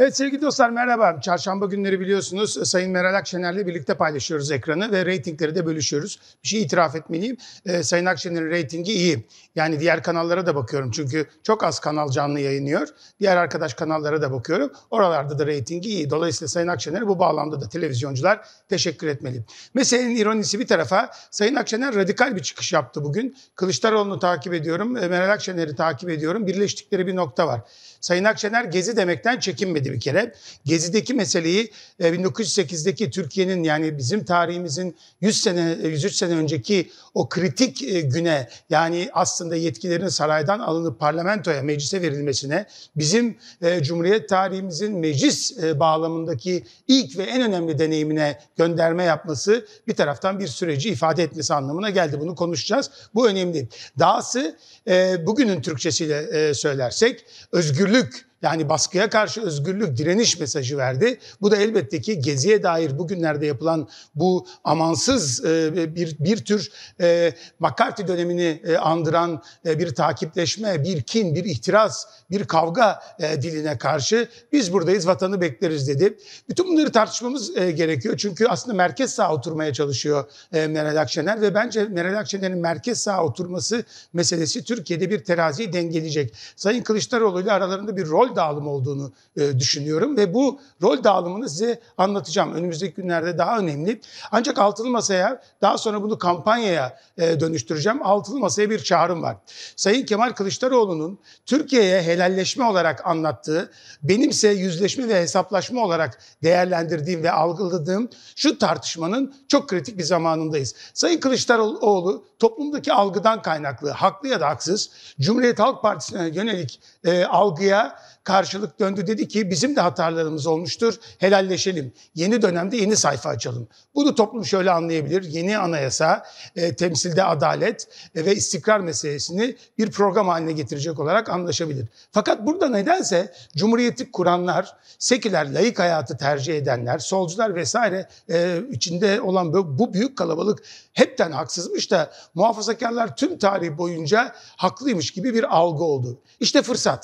Evet sevgili dostlar merhaba. Çarşamba günleri biliyorsunuz e, Sayın Meral Akşener'le birlikte paylaşıyoruz ekranı ve reytingleri de bölüşüyoruz. Bir şey itiraf etmeliyim. Ee, Sayın Akşener'in reytingi iyi. Yani diğer kanallara da bakıyorum çünkü çok az kanal canlı yayınlıyor. Diğer arkadaş kanallara da bakıyorum. Oralarda da reytingi iyi. Dolayısıyla Sayın Akşener'e bu bağlamda da televizyoncular teşekkür etmeliyim. Meselenin ironisi bir tarafa Sayın Akşener radikal bir çıkış yaptı bugün. Kılıçdaroğlu'nu takip ediyorum, e, Meral Akşener'i takip ediyorum. Birleştikleri bir nokta var. Sayın Akşener Gezi demekten çekinmedi bir kere. Gezi'deki meseleyi 1908'deki e, Türkiye'nin yani bizim tarihimizin 100 sene 103 e, sene önceki o kritik e, güne yani aslında yetkilerin saraydan alınıp parlamentoya meclise verilmesine bizim Cumhuriyet tarihimizin meclis bağlamındaki ilk ve en önemli deneyimine gönderme yapması bir taraftan bir süreci ifade etmesi anlamına geldi. Bunu konuşacağız. Bu önemli. Dahası bugünün Türkçesiyle söylersek özgür Luke Yani baskıya karşı özgürlük, direniş mesajı verdi. Bu da elbette ki Gezi'ye dair bugünlerde yapılan bu amansız e, bir, bir tür e, McCarthy dönemini e, andıran e, bir takipleşme, bir kin, bir ihtiras, bir kavga diline karşı biz buradayız, vatanı bekleriz dedi. Bütün bunları tartışmamız gerekiyor. Çünkü aslında merkez sağ oturmaya çalışıyor e, Meral Akşener ve bence Meral Akşener'in merkez sağ oturması meselesi Türkiye'de bir teraziyi dengeleyecek. Sayın Kılıçdaroğlu ile aralarında bir rol rol dağılımı olduğunu e, düşünüyorum ve bu rol dağılımını size anlatacağım. Önümüzdeki günlerde daha önemli. Ancak altılı masaya daha sonra bunu kampanyaya e, dönüştüreceğim. Altılı masaya bir çağrım var. Sayın Kemal Kılıçdaroğlu'nun Türkiye'ye helalleşme olarak anlattığı, benimse yüzleşme ve hesaplaşma olarak değerlendirdiğim ve algıladığım şu tartışmanın çok kritik bir zamanındayız. Sayın Kılıçdaroğlu toplumdaki algıdan kaynaklı, haklı ya da haksız, Cumhuriyet Halk Partisi'ne yönelik e, algıya karşılık döndü. Dedi ki bizim de hatalarımız olmuştur, helalleşelim. Yeni dönemde yeni sayfa açalım. Bunu toplum şöyle anlayabilir. Yeni anayasa, e, temsilde adalet e, ve istikrar meselesini bir program haline getirecek olarak anlaşabilir. Fakat burada nedense cumhuriyeti kuranlar, seküler, layık hayatı tercih edenler, solcular vesaire e, içinde olan bu, bu büyük kalabalık hepten haksızmış da muhafazakarlar tüm tarih boyunca haklıymış gibi bir algı oldu. İşte fırsat.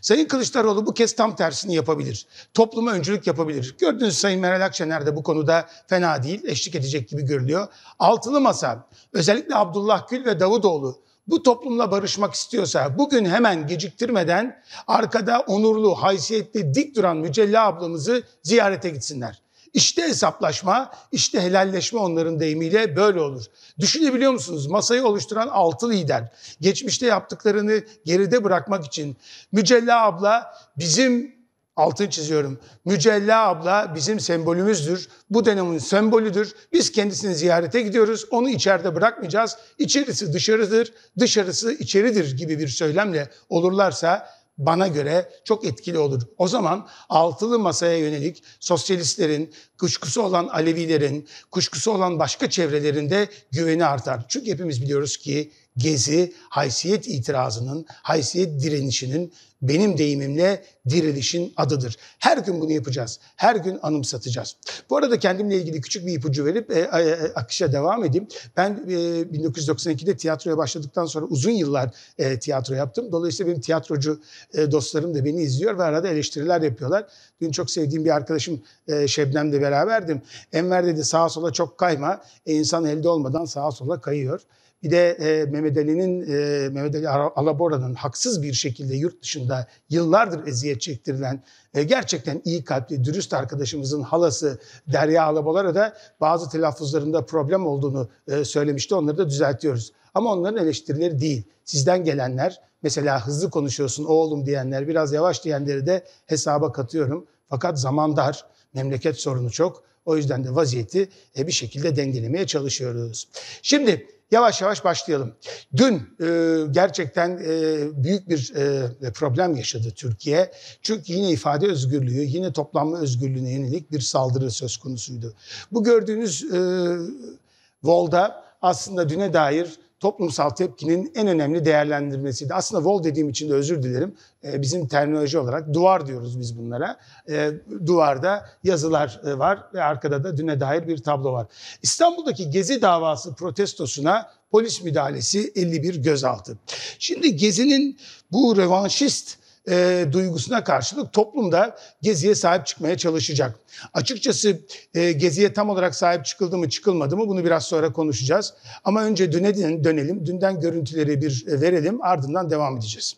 Sayın Kılıçdaroğlu bu kez tam tersini yapabilir. Topluma öncülük yapabilir. Gördüğünüz Sayın Meral Akşener de bu konuda fena değil, eşlik edecek gibi görülüyor. Altılı Masa, özellikle Abdullah Gül ve Davutoğlu bu toplumla barışmak istiyorsa bugün hemen geciktirmeden arkada onurlu, haysiyetli, dik duran Mücella ablamızı ziyarete gitsinler. İşte hesaplaşma, işte helalleşme onların deyimiyle böyle olur. Düşünebiliyor musunuz? Masayı oluşturan altı lider geçmişte yaptıklarını geride bırakmak için Mücella abla bizim altını çiziyorum. Mücella abla bizim sembolümüzdür. Bu dönemin sembolüdür. Biz kendisini ziyarete gidiyoruz. Onu içeride bırakmayacağız. İçerisi dışarıdır, dışarısı içeridir gibi bir söylemle olurlarsa bana göre çok etkili olur. O zaman altılı masaya yönelik sosyalistlerin, kuşkusu olan Alevilerin, kuşkusu olan başka çevrelerinde güveni artar. Çünkü hepimiz biliyoruz ki Gezi, haysiyet itirazının, haysiyet direnişinin benim deyimimle dirilişin adıdır. Her gün bunu yapacağız. Her gün anımsatacağız. Bu arada kendimle ilgili küçük bir ipucu verip e, e, e akışa devam edeyim. Ben e, 1992'de tiyatroya başladıktan sonra uzun yıllar e, tiyatro yaptım. Dolayısıyla benim tiyatrocu e, dostlarım da beni izliyor ve arada eleştiriler yapıyorlar. Dün çok sevdiğim bir arkadaşım e, Şebnem'le beraberdim. Enver dedi sağa sola çok kayma. E, insan elde olmadan sağa sola kayıyor. Bir de e, Mehmet Ali'nin, e, Mehmet Ali Alabora'nın haksız bir şekilde yurt dışında yıllardır eziyet çektirilen e, gerçekten iyi kalpli, dürüst arkadaşımızın halası Derya Alabora da bazı telaffuzlarında problem olduğunu e, söylemişti. Onları da düzeltiyoruz. Ama onların eleştirileri değil. Sizden gelenler, mesela hızlı konuşuyorsun oğlum diyenler, biraz yavaş diyenleri de hesaba katıyorum. Fakat zaman dar, memleket sorunu çok. O yüzden de vaziyeti e, bir şekilde dengelemeye çalışıyoruz. Şimdi yavaş yavaş başlayalım. Dün e, gerçekten e, büyük bir e, problem yaşadı Türkiye. Çünkü yine ifade özgürlüğü, yine toplanma özgürlüğüne yönelik bir saldırı söz konusuydu. Bu gördüğünüz e, volda aslında düne dair toplumsal tepkinin en önemli değerlendirmesiydi. Aslında wall dediğim için de özür dilerim. Ee, bizim terminoloji olarak duvar diyoruz biz bunlara. Ee, duvarda yazılar e, var ve arkada da düne dair bir tablo var. İstanbul'daki Gezi davası protestosuna polis müdahalesi 51 gözaltı. Şimdi Gezi'nin bu revanşist e, duygusuna karşılık toplumda Gezi'ye sahip çıkmaya çalışacak. Açıkçası e, Gezi'ye tam olarak sahip çıkıldı mı çıkılmadı mı bunu biraz sonra konuşacağız. Ama önce düne dönelim, dünden görüntüleri bir e, verelim ardından devam edeceğiz.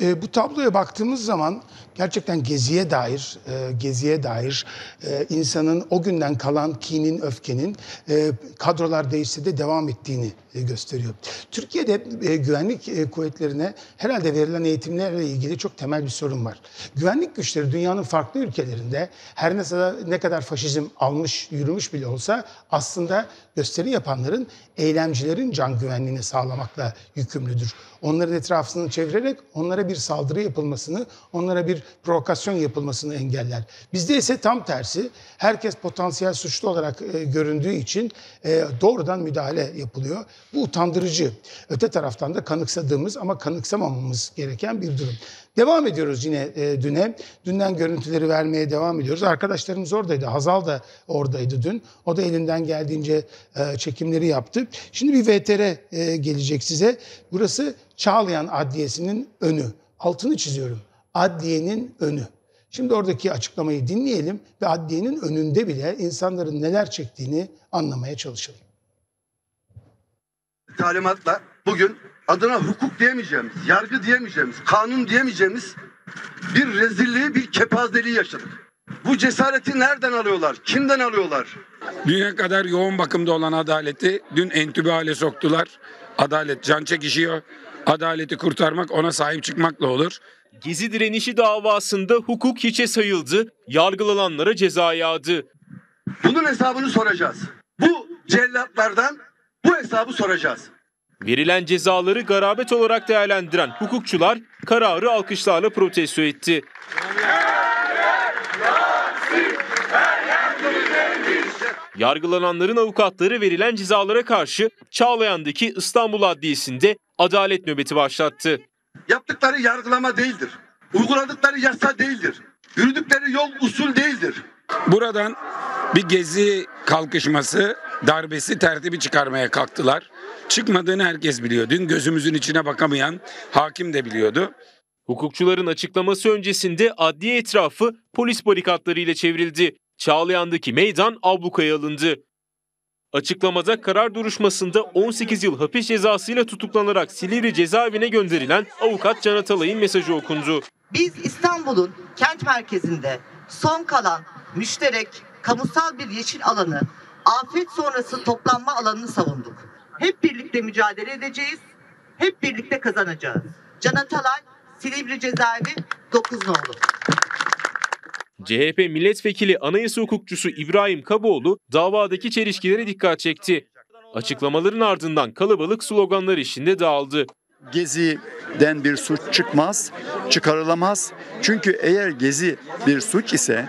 e, bu tabloya baktığımız zaman gerçekten geziye dair, e, geziye dair e, insanın o günden kalan kinin, öfkenin e, kadrolar değişse de devam ettiğini e, gösteriyor. Türkiye'de e, güvenlik e, kuvvetlerine herhalde verilen eğitimlerle ilgili çok temel bir sorun var. Güvenlik güçleri dünyanın farklı ülkelerinde her ne kadar, ne kadar faşizm almış, yürümüş bile olsa aslında gösteri yapanların eylemcilerin can güvenliğini sağlamakla yükümlüdür. Onların etrafını çevirerek onlara bir saldırı yapılmasını, onlara bir provokasyon yapılmasını engeller. Bizde ise tam tersi. Herkes potansiyel suçlu olarak e, göründüğü için e, doğrudan müdahale yapılıyor. Bu utandırıcı. Öte taraftan da kanıksadığımız ama kanıksamamamız gereken bir durum. Devam ediyoruz yine e, düne. Dünden görüntüleri vermeye devam ediyoruz. Arkadaşlarımız oradaydı. Hazal da oradaydı dün. O da elinden geldiğince e, çekimleri yaptı. Şimdi bir VTR e, gelecek size. Burası Çağlayan Adliyesi'nin önü. Altını çiziyorum adliyenin önü. Şimdi oradaki açıklamayı dinleyelim ve adliyenin önünde bile insanların neler çektiğini anlamaya çalışalım. Talimatla bugün adına hukuk diyemeyeceğimiz, yargı diyemeyeceğimiz, kanun diyemeyeceğimiz bir rezilliği, bir kepazeliği yaşadık. Bu cesareti nereden alıyorlar? Kimden alıyorlar? Düne kadar yoğun bakımda olan adaleti dün entübe hale soktular. Adalet can çekişiyor. Adaleti kurtarmak ona sahip çıkmakla olur. Gezi direnişi davasında hukuk hiçe sayıldı, yargılananlara ceza yağdı. Bunun hesabını soracağız. Bu cellatlardan bu hesabı soracağız. Verilen cezaları garabet olarak değerlendiren hukukçular kararı alkışlarla protesto etti. Yargılananların avukatları verilen cezalara karşı Çağlayan'daki İstanbul Adliyesi'nde adalet nöbeti başlattı. Yaptıkları yargılama değildir. Uyguladıkları yasa değildir. Yürüdükleri yol usul değildir. Buradan bir gezi kalkışması, darbesi, tertibi çıkarmaya kalktılar. Çıkmadığını herkes biliyor. Dün gözümüzün içine bakamayan hakim de biliyordu. Hukukçuların açıklaması öncesinde adliye etrafı polis barikatlarıyla çevrildi. Çağlayan'daki meydan ablukaya alındı. Açıklamada karar duruşmasında 18 yıl hapis cezasıyla tutuklanarak Silivri cezaevine gönderilen avukat Can Atalay'ın mesajı okundu. Biz İstanbul'un kent merkezinde son kalan müşterek kamusal bir yeşil alanı, afet sonrası toplanma alanını savunduk. Hep birlikte mücadele edeceğiz, hep birlikte kazanacağız. Can Atalay, Silivri Cezaevi 9 nolu. CHP milletvekili anayasa hukukçusu İbrahim Kaboğlu davadaki çelişkilere dikkat çekti. Açıklamaların ardından kalabalık sloganlar içinde dağıldı. Gezi'den bir suç çıkmaz, çıkarılamaz. Çünkü eğer Gezi bir suç ise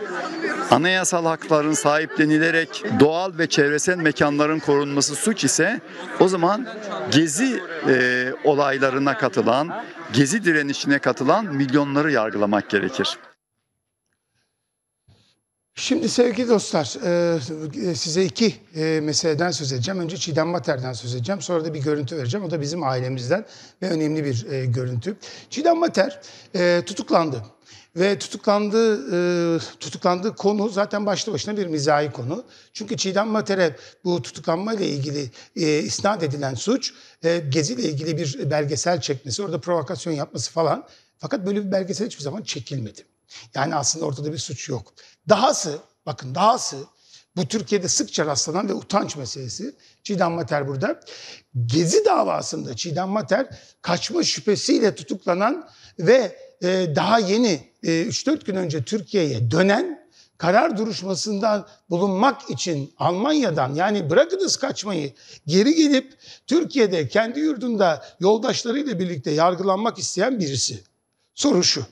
anayasal hakların sahiplenilerek doğal ve çevresel mekanların korunması suç ise o zaman gezi e, olaylarına katılan, gezi direnişine katılan milyonları yargılamak gerekir. Şimdi sevgili dostlar, e, size iki e, meseleden söz edeceğim. Önce Çiğdem Mater'den söz edeceğim. Sonra da bir görüntü vereceğim. O da bizim ailemizden ve önemli bir e, görüntü. Çiğdem Mater tutuklandı. Ve tutuklandığı, tutuklandığı konu zaten başlı başına bir mizahi konu. Çünkü Çiğdem Mater'e bu ile ilgili isnat edilen suç, Gezi ile ilgili bir belgesel çekmesi, orada provokasyon yapması falan. Fakat böyle bir belgesel hiçbir zaman çekilmedi. Yani aslında ortada bir suç yok. Dahası, bakın dahası bu Türkiye'de sıkça rastlanan ve utanç meselesi Çiğdem Mater burada. Gezi davasında Çiğdem Mater kaçma şüphesiyle tutuklanan ve e, daha yeni e, 3-4 gün önce Türkiye'ye dönen karar duruşmasından bulunmak için Almanya'dan yani bırakınız kaçmayı geri gelip Türkiye'de kendi yurdunda yoldaşlarıyla birlikte yargılanmak isteyen birisi. Soru şu.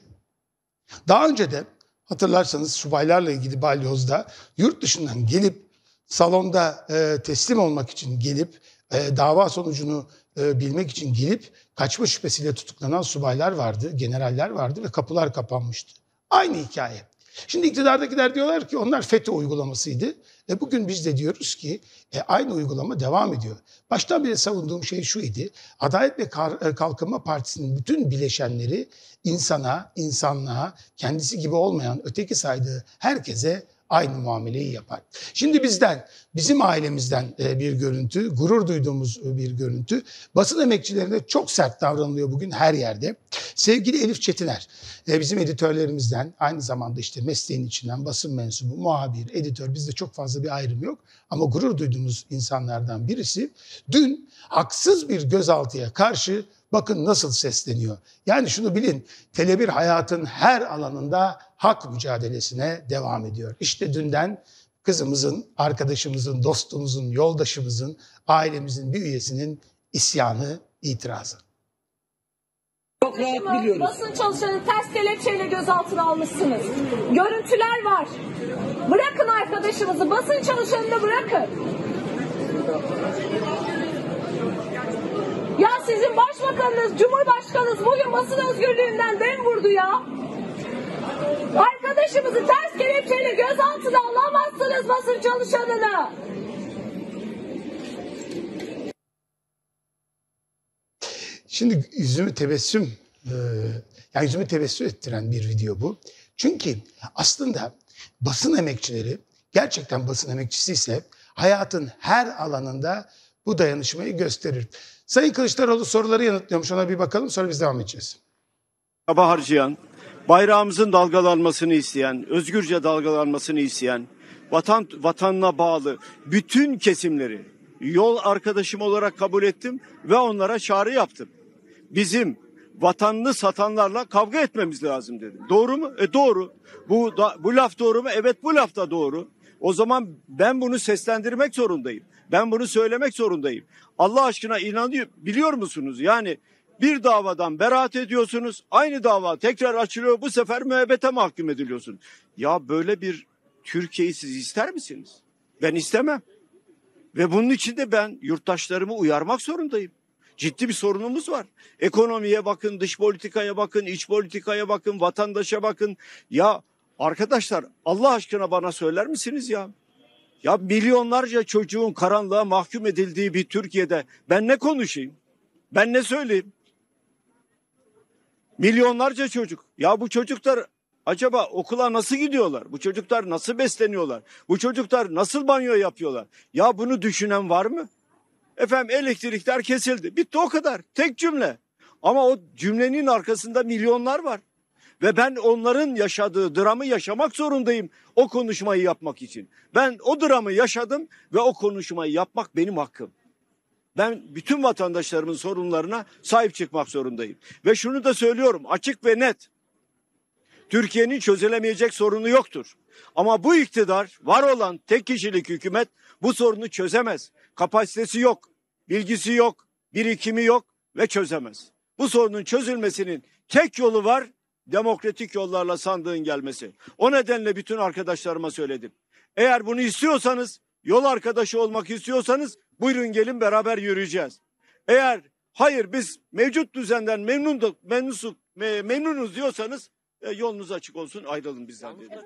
Daha önce de Hatırlarsanız subaylarla ilgili balyozda yurt dışından gelip salonda e, teslim olmak için gelip e, dava sonucunu e, bilmek için gelip kaçma şüphesiyle tutuklanan subaylar vardı, generaller vardı ve kapılar kapanmıştı. Aynı hikaye. Şimdi iktidardakiler diyorlar ki onlar FETÖ uygulamasıydı. Ve bugün biz de diyoruz ki e, aynı uygulama devam ediyor. Baştan beri savunduğum şey şu idi. Adalet ve e, Kalkınma Partisi'nin bütün bileşenleri insana, insanlığa, kendisi gibi olmayan öteki saydığı herkese aynı muameleyi yapar. Şimdi bizden, bizim ailemizden e, bir görüntü, gurur duyduğumuz e, bir görüntü. Basın emekçilerine çok sert davranılıyor bugün her yerde. Sevgili Elif Çetiner, e, bizim editörlerimizden, aynı zamanda işte mesleğin içinden basın mensubu, muhabir, editör, bizde çok fazla bir ayrım yok. Ama gurur duyduğumuz insanlardan birisi dün haksız bir gözaltıya karşı Bakın nasıl sesleniyor. Yani şunu bilin, telebir hayatın her alanında hak mücadelesine devam ediyor. İşte dünden kızımızın, arkadaşımızın, dostumuzun, yoldaşımızın, ailemizin bir üyesinin isyanı, itirazı. Çok rahat biliyoruz. Basın çalışanı ters kelepçeyle gözaltına almışsınız. Görüntüler var. Bırakın arkadaşımızı, basın çalışanını bırakın. Ya sizin başbakanınız, cumhurbaşkanınız bugün basın özgürlüğünden dem vurdu ya. Arkadaşımızı ters kelepçeyle gözaltına alamazsınız basın çalışanını. Şimdi yüzümü tebessüm, e, yani yüzümü tebessüm ettiren bir video bu. Çünkü aslında basın emekçileri, gerçekten basın emekçisi ise hayatın her alanında bu dayanışmayı gösterir. Sayın Kılıçdaroğlu soruları yanıtlıyormuş. Ona bir bakalım sonra biz devam edeceğiz. Çaba harcayan, bayrağımızın dalgalanmasını isteyen, özgürce dalgalanmasını isteyen, vatan vatanına bağlı bütün kesimleri yol arkadaşım olarak kabul ettim ve onlara çağrı yaptım. Bizim vatanını satanlarla kavga etmemiz lazım dedim. Doğru mu? E doğru. Bu da, bu laf doğru mu? Evet bu laf da doğru. O zaman ben bunu seslendirmek zorundayım. Ben bunu söylemek zorundayım. Allah aşkına inanıyor biliyor musunuz? Yani bir davadan beraat ediyorsunuz. Aynı dava tekrar açılıyor. Bu sefer müebbete mahkum ediliyorsun. Ya böyle bir Türkiye'yi siz ister misiniz? Ben istemem. Ve bunun için de ben yurttaşlarımı uyarmak zorundayım. Ciddi bir sorunumuz var. Ekonomiye bakın, dış politikaya bakın, iç politikaya bakın, vatandaşa bakın. Ya arkadaşlar Allah aşkına bana söyler misiniz ya? Ya milyonlarca çocuğun karanlığa mahkum edildiği bir Türkiye'de ben ne konuşayım? Ben ne söyleyeyim? Milyonlarca çocuk. Ya bu çocuklar acaba okula nasıl gidiyorlar? Bu çocuklar nasıl besleniyorlar? Bu çocuklar nasıl banyo yapıyorlar? Ya bunu düşünen var mı? Efendim elektrikler kesildi. Bitti o kadar. Tek cümle. Ama o cümlenin arkasında milyonlar var ve ben onların yaşadığı dramı yaşamak zorundayım o konuşmayı yapmak için. Ben o dramı yaşadım ve o konuşmayı yapmak benim hakkım. Ben bütün vatandaşlarımın sorunlarına sahip çıkmak zorundayım. Ve şunu da söylüyorum açık ve net. Türkiye'nin çözülemeyecek sorunu yoktur. Ama bu iktidar, var olan tek kişilik hükümet bu sorunu çözemez. Kapasitesi yok, bilgisi yok, birikimi yok ve çözemez. Bu sorunun çözülmesinin tek yolu var demokratik yollarla sandığın gelmesi. O nedenle bütün arkadaşlarıma söyledim. Eğer bunu istiyorsanız, yol arkadaşı olmak istiyorsanız buyurun gelin beraber yürüyeceğiz. Eğer hayır biz mevcut düzenden memnunduk, memnusuk, memnunuz diyorsanız e, yolunuz açık olsun ayrılın bizden dedi.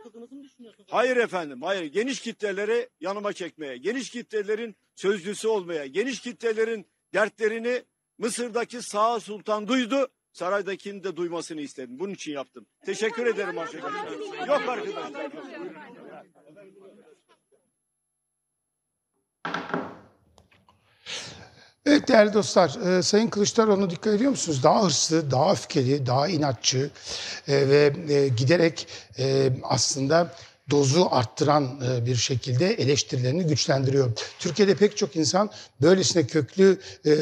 Hayır efendim hayır geniş kitleleri yanıma çekmeye, geniş kitlelerin sözlüsü olmaya, geniş kitlelerin dertlerini Mısır'daki Sağ Sultan duydu Saraydakini de duymasını istedim. Bunun için yaptım. Teşekkür ederim arkadaşlar. Yok arkadaşlar. Evet değerli dostlar, e, Sayın Kılıçdaroğlu'na dikkat ediyor musunuz? Daha hırslı, daha öfkeli, daha inatçı e, ve e, giderek e, aslında dozu arttıran e, bir şekilde eleştirilerini güçlendiriyor. Türkiye'de pek çok insan böylesine köklü e,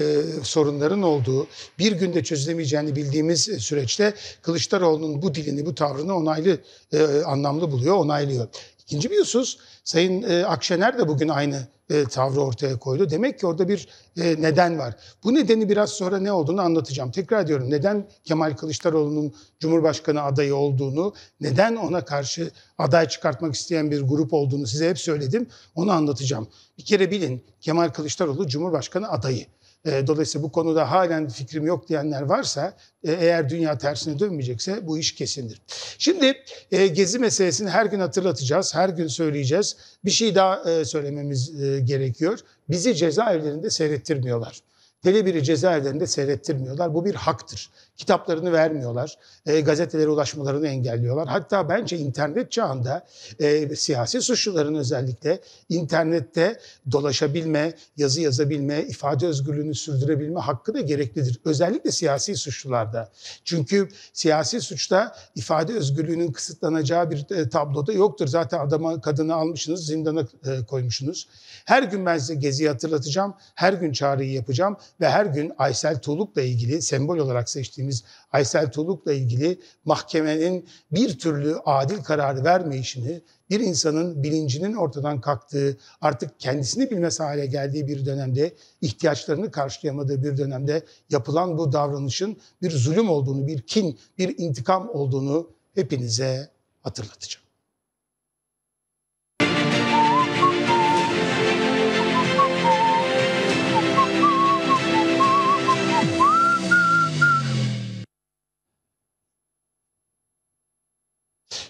sorunların olduğu, bir günde çözülemeyeceğini bildiğimiz süreçte Kılıçdaroğlu'nun bu dilini, bu tavrını onaylı, e, anlamlı buluyor, onaylıyor. İkinci bir biliyorsunuz Sayın e, Akşener de bugün aynı e, tavrı ortaya koydu. Demek ki orada bir e, neden var. Bu nedeni biraz sonra ne olduğunu anlatacağım. Tekrar diyorum, neden Kemal Kılıçdaroğlu'nun Cumhurbaşkanı adayı olduğunu, neden ona karşı aday çıkartmak isteyen bir grup olduğunu size hep söyledim. Onu anlatacağım. Bir kere bilin Kemal Kılıçdaroğlu Cumhurbaşkanı adayı. E, dolayısıyla bu konuda halen fikrim yok diyenler varsa e, eğer dünya tersine dönmeyecekse bu iş kesindir. Şimdi e, gezi meselesini her gün hatırlatacağız, her gün söyleyeceğiz. Bir şey daha söylememiz gerekiyor. Bizi cezaevlerinde seyrettirmiyorlar. Deli biri cezaevlerinde seyrettirmiyorlar. Bu bir haktır kitaplarını vermiyorlar. E, gazetelere ulaşmalarını engelliyorlar. Hatta bence internet çağında e, siyasi suçluların özellikle internette dolaşabilme, yazı yazabilme, ifade özgürlüğünü sürdürebilme hakkı da gereklidir. Özellikle siyasi suçlularda. Çünkü siyasi suçta ifade özgürlüğünün kısıtlanacağı bir e, tabloda yoktur. Zaten adama kadını almışsınız, zindana e, koymuşsunuz. Her gün ben size Gezi'yi hatırlatacağım, her gün çağrıyı yapacağım ve her gün Aysel Tuğluk'la ilgili sembol olarak seçtiğim ettiğimiz Aysel Tuluk'la ilgili mahkemenin bir türlü adil kararı vermeyişini, bir insanın bilincinin ortadan kalktığı, artık kendisini bilmez hale geldiği bir dönemde, ihtiyaçlarını karşılayamadığı bir dönemde yapılan bu davranışın bir zulüm olduğunu, bir kin, bir intikam olduğunu hepinize hatırlatacağım.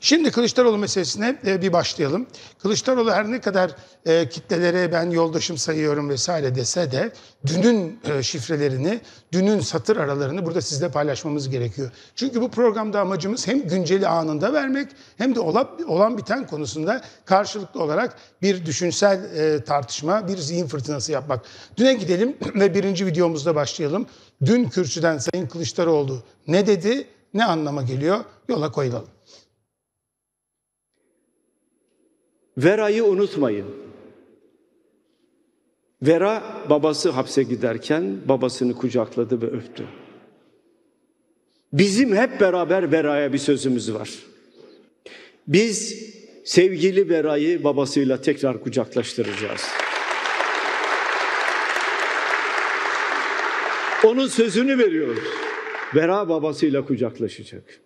Şimdi Kılıçdaroğlu meselesine e, bir başlayalım. Kılıçdaroğlu her ne kadar e, kitlelere ben yoldaşım sayıyorum vesaire dese de dünün e, şifrelerini, dünün satır aralarını burada sizle paylaşmamız gerekiyor. Çünkü bu programda amacımız hem günceli anında vermek hem de olan biten konusunda karşılıklı olarak bir düşünsel tartışma, bir zihin fırtınası yapmak. Düne gidelim ve birinci videomuzda başlayalım. Dün kürsüden Sayın Kılıçdaroğlu ne dedi, ne anlama geliyor yola koyulalım. Vera'yı unutmayın. Vera babası hapse giderken babasını kucakladı ve öptü. Bizim hep beraber Vera'ya bir sözümüz var. Biz sevgili Vera'yı babasıyla tekrar kucaklaştıracağız. Onun sözünü veriyoruz. Vera babasıyla kucaklaşacak.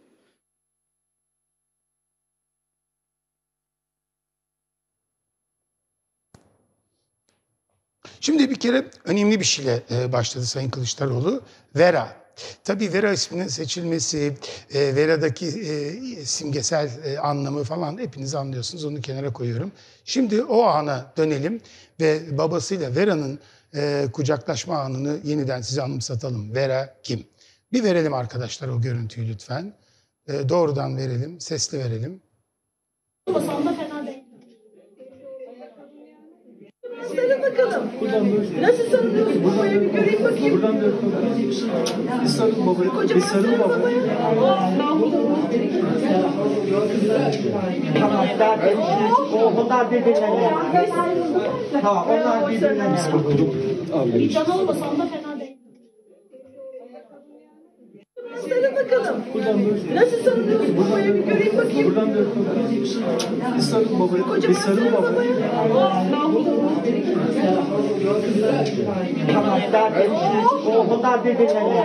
Şimdi bir kere önemli bir şeyle e, başladı Sayın Kılıçdaroğlu. Vera Tabii Vera isminin seçilmesi, e, Vera'daki e, simgesel anlamı falan hepiniz anlıyorsunuz. Onu kenara koyuyorum. Şimdi o ana dönelim ve babasıyla Vera'nın kucaklaşma anını yeniden size anımsatalım. Vera kim? Bir verelim arkadaşlar o görüntüyü lütfen. doğrudan verelim, sesli verelim. Masanda Buradan Nasıl sarılıyoruz babaya bir göreyim bakayım. Buradan böyle. Bir sarıl babaya. Kocaman bir sarıl babaya. Tamam, daha o, onlar birbirlerine. Tamam, onlar birbirlerine. Abi, Can olmasam da fena. bakalım. Nasıl sarılıyorsun babaya bir göreyim bakayım. Buradan da bir sarıl babaya. Kocaman bir sarıl babaya. Tamam, zaten o, onlar birbirlerine.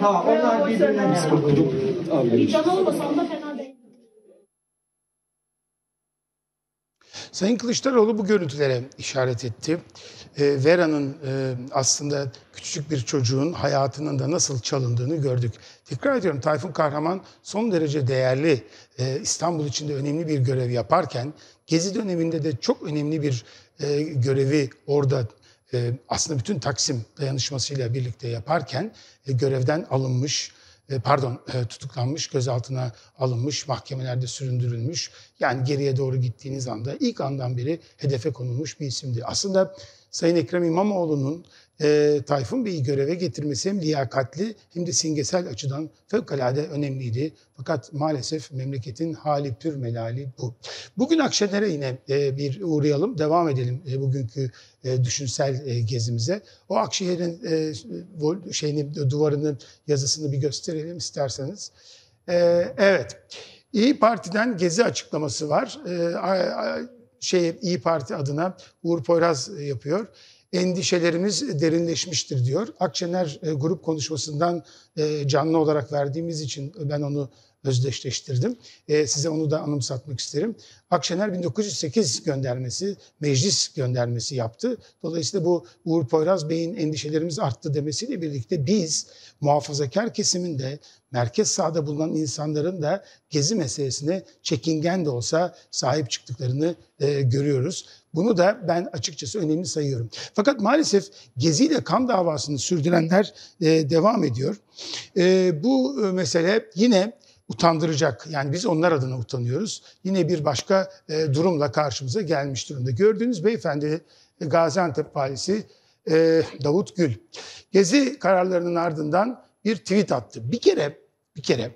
Tamam, onlar birbirlerine. Abi. Can olmasa onda fena. Sayın Kılıçdaroğlu bu görüntülere işaret etti. E, Vera'nın e, aslında küçücük bir çocuğun hayatının da nasıl çalındığını gördük. Tekrar ediyorum Tayfun Kahraman son derece değerli e, İstanbul de önemli bir görev yaparken Gezi döneminde de çok önemli bir e, görevi orada e, aslında bütün Taksim dayanışmasıyla birlikte yaparken e, görevden alınmış e, pardon e, tutuklanmış, gözaltına alınmış, mahkemelerde süründürülmüş. Yani geriye doğru gittiğiniz anda ilk andan beri hedefe konulmuş bir isimdi. Aslında Sayın Ekrem İmamoğlu'nun e, Tayfun Bey'i göreve getirmesi hem liyakatli hem de singesel açıdan fevkalade önemliydi. Fakat maalesef memleketin hali pür melali bu. Bugün Akşener'e yine e, bir uğrayalım, devam edelim e, bugünkü e, düşünsel e, gezimize. O Akşehir'in e, şeyini, duvarını, yazısını bir gösterelim isterseniz. E, evet, İyi Parti'den gezi açıklaması var. E, a, a, şey İyi Parti adına Uğur Poyraz e, yapıyor endişelerimiz derinleşmiştir diyor. Akşener e, grup konuşmasından e, canlı olarak verdiğimiz için ben onu özdeşleştirdim. E, size onu da anımsatmak isterim. Akşener 1908 göndermesi, meclis göndermesi yaptı. Dolayısıyla bu Uğur Poyraz Bey'in endişelerimiz arttı demesiyle birlikte biz muhafazakar kesiminde merkez sahada bulunan insanların da gezi meselesine çekingen de olsa sahip çıktıklarını e, görüyoruz. Bunu da ben açıkçası önemli sayıyorum. Fakat maalesef Gezi ile kan davasını sürdürenler e, devam ediyor. E, bu e, mesele yine utandıracak. Yani biz onlar adına utanıyoruz. Yine bir başka e, durumla karşımıza gelmiş durumda. Gördüğünüz beyefendi e, Gaziantep valisi e, Davut Gül. Gezi kararlarının ardından bir tweet attı. Bir kere bir kere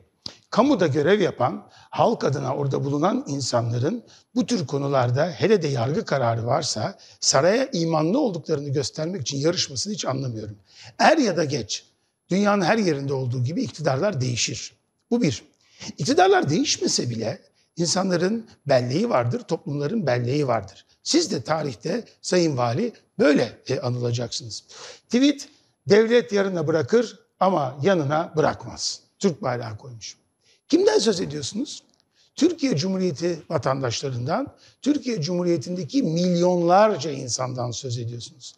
kamuda görev yapan, halk adına orada bulunan insanların bu tür konularda hele de yargı kararı varsa saraya imanlı olduklarını göstermek için yarışmasını hiç anlamıyorum. Er ya da geç dünyanın her yerinde olduğu gibi iktidarlar değişir. Bu bir. İktidarlar değişmese bile insanların belleği vardır, toplumların belleği vardır. Siz de tarihte Sayın Vali böyle e, anılacaksınız. Tweet devlet yarına bırakır ama yanına bırakmaz. Türk bayrağı koymuş. Kimden söz ediyorsunuz? Türkiye Cumhuriyeti vatandaşlarından, Türkiye Cumhuriyeti'ndeki milyonlarca insandan söz ediyorsunuz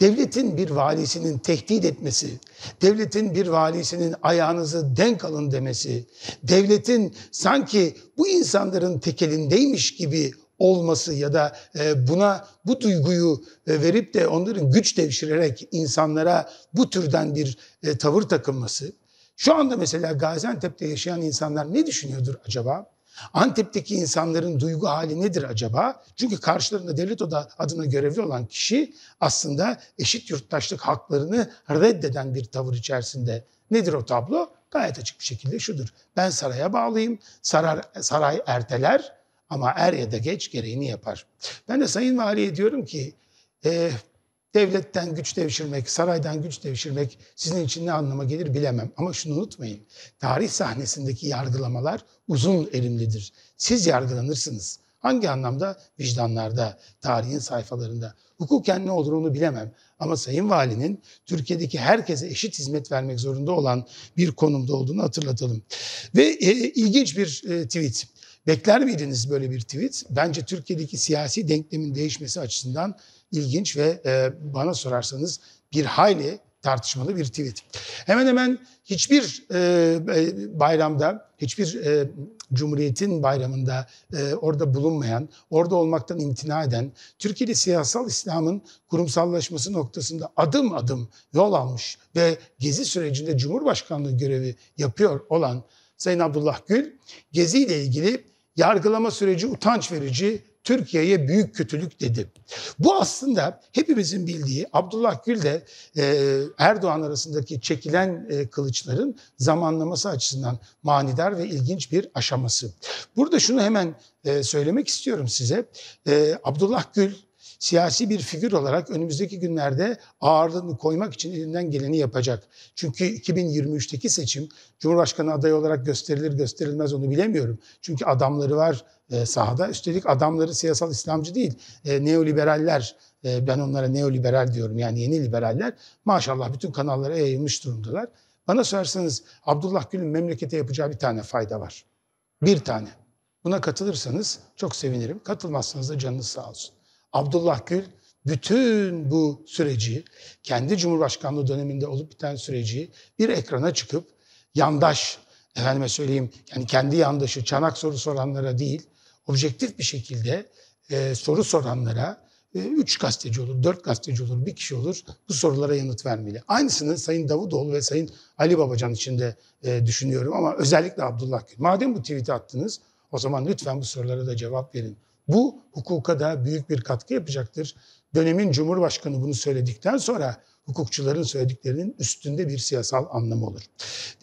devletin bir valisinin tehdit etmesi, devletin bir valisinin ayağınızı denk alın demesi, devletin sanki bu insanların tekelindeymiş gibi olması ya da e, buna bu duyguyu e, verip de onların güç devşirerek insanlara bu türden bir e, tavır takılması. Şu anda mesela Gaziantep'te yaşayan insanlar ne düşünüyordur acaba? Antep'teki insanların duygu hali nedir acaba? Çünkü karşılarında devlet oda adına görevli olan kişi aslında eşit yurttaşlık haklarını reddeden bir tavır içerisinde. Nedir o tablo? Gayet açık bir şekilde şudur. Ben saraya bağlıyım, sarar, saray erteler ama er ya da geç gereğini yapar. Ben de Sayın Vali'ye diyorum ki e, Devletten güç devşirmek, saraydan güç devşirmek sizin için ne anlama gelir bilemem. Ama şunu unutmayın. Tarih sahnesindeki yargılamalar uzun erimlidir. Siz yargılanırsınız. Hangi anlamda? Vicdanlarda, tarihin sayfalarında. Hukuken ne olur onu bilemem. Ama Sayın Valinin Türkiye'deki herkese eşit hizmet vermek zorunda olan bir konumda olduğunu hatırlatalım. Ve e, ilginç bir e, tweet. Bekler miydiniz böyle bir tweet? Bence Türkiye'deki siyasi denklemin değişmesi açısından ilginç ve e, bana sorarsanız bir hayli tartışmalı bir tweet. Hemen hemen hiçbir e, e, bayramda, hiçbir e, Cumhuriyet'in bayramında e, orada bulunmayan, orada olmaktan imtina eden, Türkiye'de siyasal İslam'ın kurumsallaşması noktasında adım adım yol almış ve gezi sürecinde Cumhurbaşkanlığı görevi yapıyor olan Sayın Abdullah Gül, geziyle ilgili yargılama süreci utanç verici Türkiye'ye büyük kötülük dedi. Bu aslında hepimizin bildiği Abdullah Gül de e, Erdoğan arasındaki çekilen e, kılıçların zamanlaması açısından manidar ve ilginç bir aşaması. Burada şunu hemen e, söylemek istiyorum size. Abdullah Gül siyasi bir figür olarak önümüzdeki günlerde ağırlığını koymak için elinden geleni yapacak. Çünkü 2023'teki seçim Cumhurbaşkanı adayı olarak gösterilir gösterilmez onu bilemiyorum. Çünkü adamları var e, sahada. Üstelik adamları siyasal İslamcı değil, e, neoliberaller e, ben onlara neoliberal diyorum yani yeni liberaller maşallah bütün kanallara yayılmış durumdalar. Bana sorarsanız Abdullah Gül'ün memlekete yapacağı bir tane fayda var. Bir tane. Buna katılırsanız çok sevinirim. Katılmazsanız da canınız sağ olsun. Abdullah Gül bütün bu süreci, kendi Cumhurbaşkanlığı döneminde olup biten süreci bir ekrana çıkıp yandaş, efendime söyleyeyim yani kendi yandaşı çanak soru soranlara değil, objektif bir şekilde e, soru soranlara e, üç gazeteci olur, dört gazeteci olur, bir kişi olur bu sorulara yanıt vermeli. Aynısını Sayın Davutoğlu ve Sayın Ali Babacan için de e, düşünüyorum ama özellikle Abdullah Gül. Madem bu tweet'i attınız o zaman lütfen bu sorulara da cevap verin. Bu hukuka da büyük bir katkı yapacaktır. Dönemin Cumhurbaşkanı bunu söyledikten sonra hukukçuların söylediklerinin üstünde bir siyasal anlamı olur.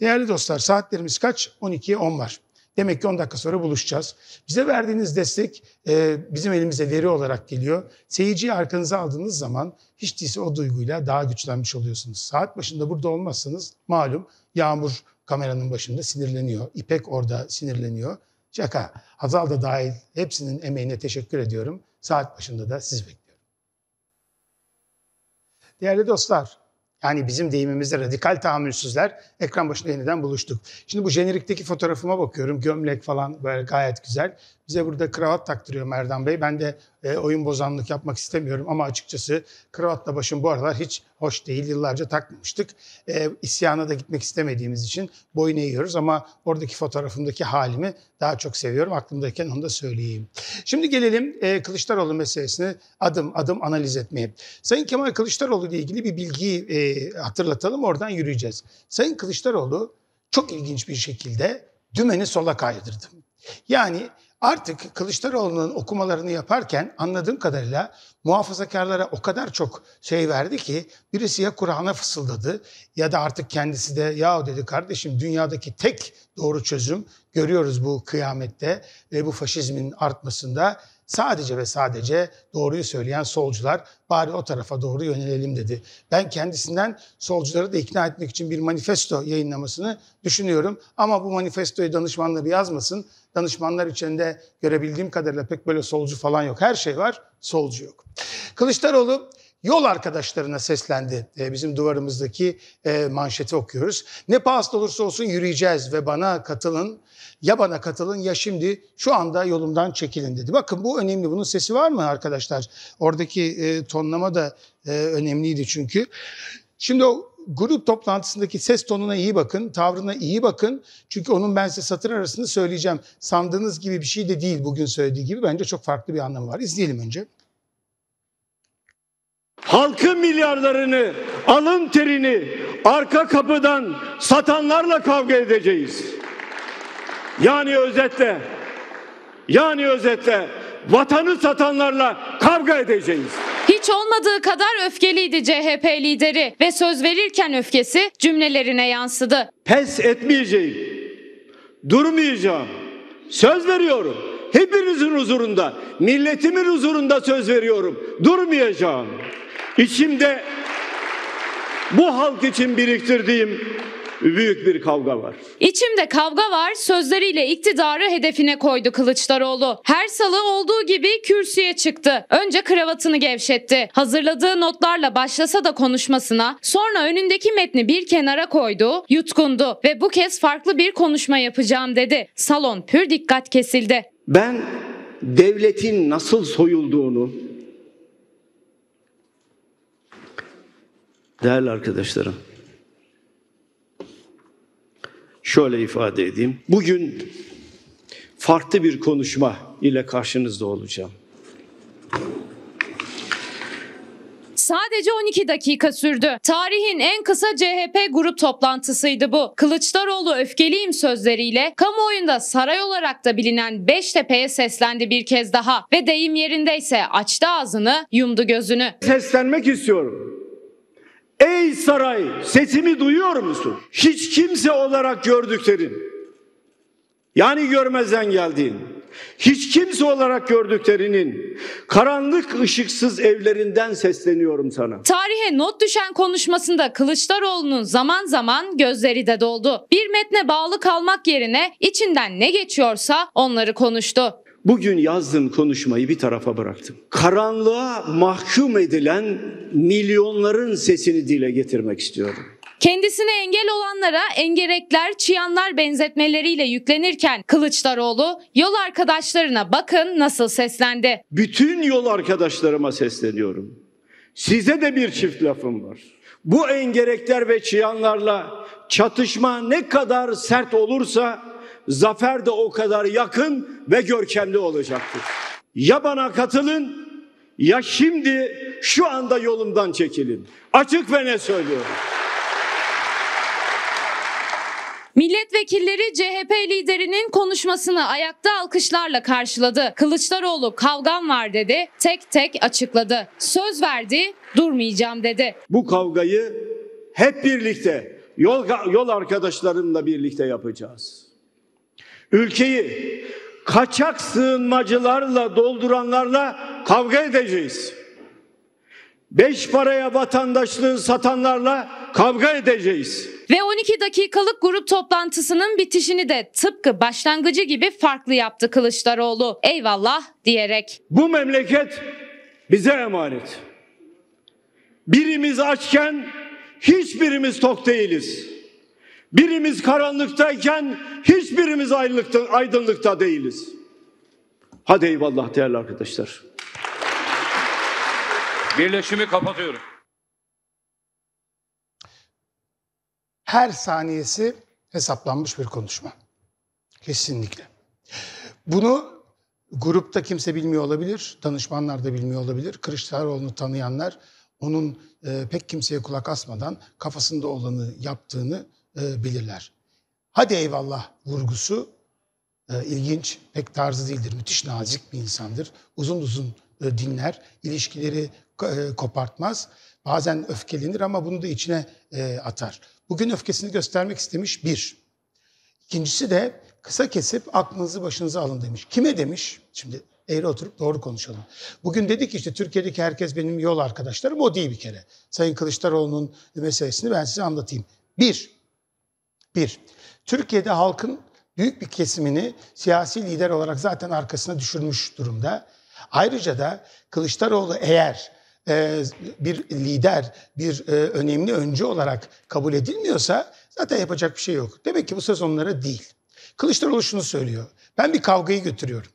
Değerli dostlar saatlerimiz kaç? 12'ye 10 var. Demek ki 10 dakika sonra buluşacağız. Bize verdiğiniz destek e, bizim elimize veri olarak geliyor. Seyirciyi arkanıza aldığınız zaman hiç değilse o duyguyla daha güçlenmiş oluyorsunuz. Saat başında burada olmazsanız malum Yağmur kameranın başında sinirleniyor. İpek orada sinirleniyor. Şaka. Hazal da dahil hepsinin emeğine teşekkür ediyorum. Saat başında da siz bekliyorum. Değerli dostlar, yani bizim deyimimizde radikal tahammülsüzler ekran başında yeniden buluştuk. Şimdi bu jenerikteki fotoğrafıma bakıyorum. Gömlek falan böyle gayet güzel. Bize burada kravat taktırıyor Merdan Bey. Ben de e, oyun bozanlık yapmak istemiyorum ama açıkçası kravatla başım bu aralar hiç hoş değil. Yıllarca takmamıştık. E, isyana da gitmek istemediğimiz için boyun eğiyoruz ama oradaki fotoğrafımdaki halimi daha çok seviyorum. Aklımdayken onu da söyleyeyim. Şimdi gelelim e, Kılıçdaroğlu meselesini adım adım analiz etmeye. Sayın Kemal Kılıçdaroğlu ile ilgili bir bilgiyi e, hatırlatalım oradan yürüyeceğiz. Sayın Kılıçdaroğlu çok ilginç bir şekilde dümeni sola kaydırdı. Yani Artık Kılıçdaroğlu'nun okumalarını yaparken anladığım kadarıyla muhafazakarlara o kadar çok şey verdi ki birisi ya Kur'an'a fısıldadı ya da artık kendisi de ya dedi kardeşim dünyadaki tek doğru çözüm görüyoruz bu kıyamette ve bu faşizmin artmasında sadece ve sadece doğruyu söyleyen solcular bari o tarafa doğru yönelelim dedi. Ben kendisinden solcuları da ikna etmek için bir manifesto yayınlamasını düşünüyorum ama bu manifestoyu danışmanları yazmasın danışmanlar içinde görebildiğim kadarıyla pek böyle solcu falan yok. Her şey var, solcu yok. Kılıçdaroğlu yol arkadaşlarına seslendi. Ee, bizim duvarımızdaki e, manşeti okuyoruz. Ne pahaslı olursa olsun yürüyeceğiz ve bana katılın. Ya bana katılın ya şimdi şu anda yolumdan çekilin dedi. Bakın bu önemli. Bunun sesi var mı arkadaşlar? Oradaki e, tonlama da e, önemliydi çünkü. Şimdi o grup toplantısındaki ses tonuna iyi bakın, tavrına iyi bakın. Çünkü onun ben size satır arasında söyleyeceğim. Sandığınız gibi bir şey de değil bugün söylediği gibi. Bence çok farklı bir anlamı var. İzleyelim önce. Halkın milyarlarını, alın terini arka kapıdan satanlarla kavga edeceğiz. Yani özetle, yani özetle vatanı satanlarla kavga edeceğiz. Hiç olmadığı kadar öfkeliydi CHP lideri ve söz verirken öfkesi cümlelerine yansıdı. Pes etmeyeceğim, durmayacağım, söz veriyorum. Hepinizin huzurunda, milletimin huzurunda söz veriyorum. Durmayacağım. İçimde bu halk için biriktirdiğim büyük bir kavga var. İçimde kavga var sözleriyle iktidarı hedefine koydu Kılıçdaroğlu. Her salı olduğu gibi kürsüye çıktı. Önce kravatını gevşetti. Hazırladığı notlarla başlasa da konuşmasına sonra önündeki metni bir kenara koydu, yutkundu ve bu kez farklı bir konuşma yapacağım dedi. Salon pür dikkat kesildi. Ben devletin nasıl soyulduğunu değerli arkadaşlarım şöyle ifade edeyim. Bugün farklı bir konuşma ile karşınızda olacağım. Sadece 12 dakika sürdü. Tarihin en kısa CHP grup toplantısıydı bu. Kılıçdaroğlu öfkeliyim sözleriyle kamuoyunda saray olarak da bilinen Beştepe'ye seslendi bir kez daha ve deyim yerindeyse açtı ağzını, yumdu gözünü. Seslenmek istiyorum. Ey saray sesimi duyuyor musun? Hiç kimse olarak gördüklerin. Yani görmezden geldiğin. Hiç kimse olarak gördüklerinin karanlık ışıksız evlerinden sesleniyorum sana. Tarihe not düşen konuşmasında Kılıçdaroğlu'nun zaman zaman gözleri de doldu. Bir metne bağlı kalmak yerine içinden ne geçiyorsa onları konuştu. Bugün yazdığım konuşmayı bir tarafa bıraktım. Karanlığa mahkum edilen milyonların sesini dile getirmek istiyorum. Kendisine engel olanlara engerekler, çıyanlar benzetmeleriyle yüklenirken Kılıçdaroğlu yol arkadaşlarına bakın nasıl seslendi. Bütün yol arkadaşlarıma sesleniyorum. Size de bir çift lafım var. Bu engerekler ve çıyanlarla çatışma ne kadar sert olursa zafer de o kadar yakın ve görkemli olacaktır. Ya bana katılın ya şimdi şu anda yolumdan çekilin. Açık ve ne söylüyorum? Milletvekilleri CHP liderinin konuşmasını ayakta alkışlarla karşıladı. Kılıçdaroğlu kavgam var dedi, tek tek açıkladı. Söz verdi, durmayacağım dedi. Bu kavgayı hep birlikte yol, yol arkadaşlarımla birlikte yapacağız. Ülkeyi kaçak sığınmacılarla dolduranlarla kavga edeceğiz. Beş paraya vatandaşlığı satanlarla kavga edeceğiz. Ve 12 dakikalık grup toplantısının bitişini de tıpkı başlangıcı gibi farklı yaptı Kılıçdaroğlu. Eyvallah diyerek. Bu memleket bize emanet. Birimiz açken hiçbirimiz tok değiliz. Birimiz karanlıktayken hiçbirimiz aydınlıkta, aydınlıkta değiliz. Hadi eyvallah değerli arkadaşlar. Birleşimi kapatıyorum. Her saniyesi hesaplanmış bir konuşma. Kesinlikle. Bunu grupta kimse bilmiyor olabilir, danışmanlar da bilmiyor olabilir. Kılıçdaroğlu'nu tanıyanlar onun e, pek kimseye kulak asmadan kafasında olanı yaptığını e, bilirler. Hadi eyvallah vurgusu e, ilginç, pek tarzı değildir. Müthiş nazik bir insandır. Uzun uzun e, dinler, ilişkileri kopartmaz. Bazen öfkelenir ama bunu da içine atar. Bugün öfkesini göstermek istemiş bir. İkincisi de kısa kesip aklınızı başınıza alın demiş. Kime demiş? Şimdi eğri oturup doğru konuşalım. Bugün dedik işte Türkiye'deki herkes benim yol arkadaşlarım o değil bir kere. Sayın Kılıçdaroğlu'nun meselesini ben size anlatayım. Bir, bir, Türkiye'de halkın büyük bir kesimini siyasi lider olarak zaten arkasına düşürmüş durumda. Ayrıca da Kılıçdaroğlu eğer e, bir lider, bir e, önemli öncü olarak kabul edilmiyorsa zaten yapacak bir şey yok. Demek ki bu söz onlara değil. Kılıçdaroğlu şunu söylüyor. Ben bir kavgayı götürüyorum.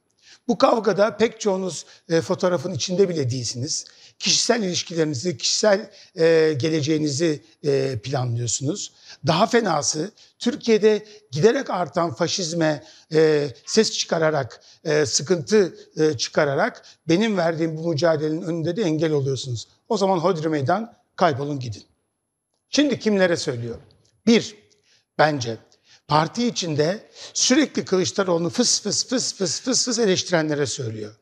Bu kavgada pek çoğunuz e, fotoğrafın içinde bile değilsiniz kişisel ilişkilerinizi, kişisel e, geleceğinizi e, planlıyorsunuz. Daha fenası Türkiye'de giderek artan faşizme e, ses çıkararak, e, sıkıntı e, çıkararak benim verdiğim bu mücadelenin önünde de engel oluyorsunuz. O zaman hodri meydan kaybolun gidin. Şimdi kimlere söylüyorum? Bir, bence parti içinde sürekli Kılıçdaroğlu'nu fıs fıs fıs fıs fıs fıs eleştirenlere söylüyor.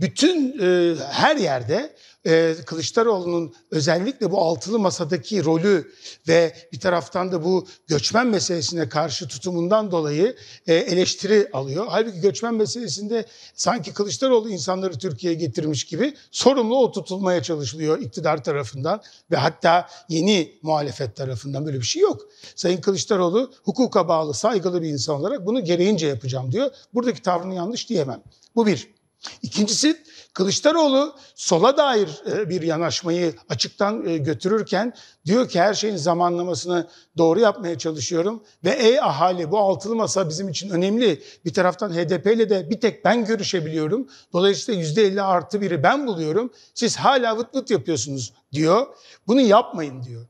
Bütün e, her yerde ee, Kılıçdaroğlu'nun özellikle bu altılı masadaki rolü ve bir taraftan da bu göçmen meselesine karşı tutumundan dolayı e, eleştiri alıyor. Halbuki göçmen meselesinde sanki Kılıçdaroğlu insanları Türkiye'ye getirmiş gibi sorumlu o tutulmaya çalışılıyor iktidar tarafından ve hatta yeni muhalefet tarafından böyle bir şey yok. Sayın Kılıçdaroğlu hukuka bağlı saygılı bir insan olarak bunu gereğince yapacağım diyor. Buradaki tavrını yanlış diyemem. Bu bir. İkincisi Kılıçdaroğlu sola dair e, bir yanaşmayı açıktan e, götürürken diyor ki her şeyin zamanlamasını doğru yapmaya çalışıyorum ve ey ahali bu altılı masa bizim için önemli. Bir taraftan HDP ile de bir tek ben görüşebiliyorum. Dolayısıyla yüzde elli artı biri ben buluyorum. Siz hala vıt vıt yapıyorsunuz diyor. Bunu yapmayın diyor.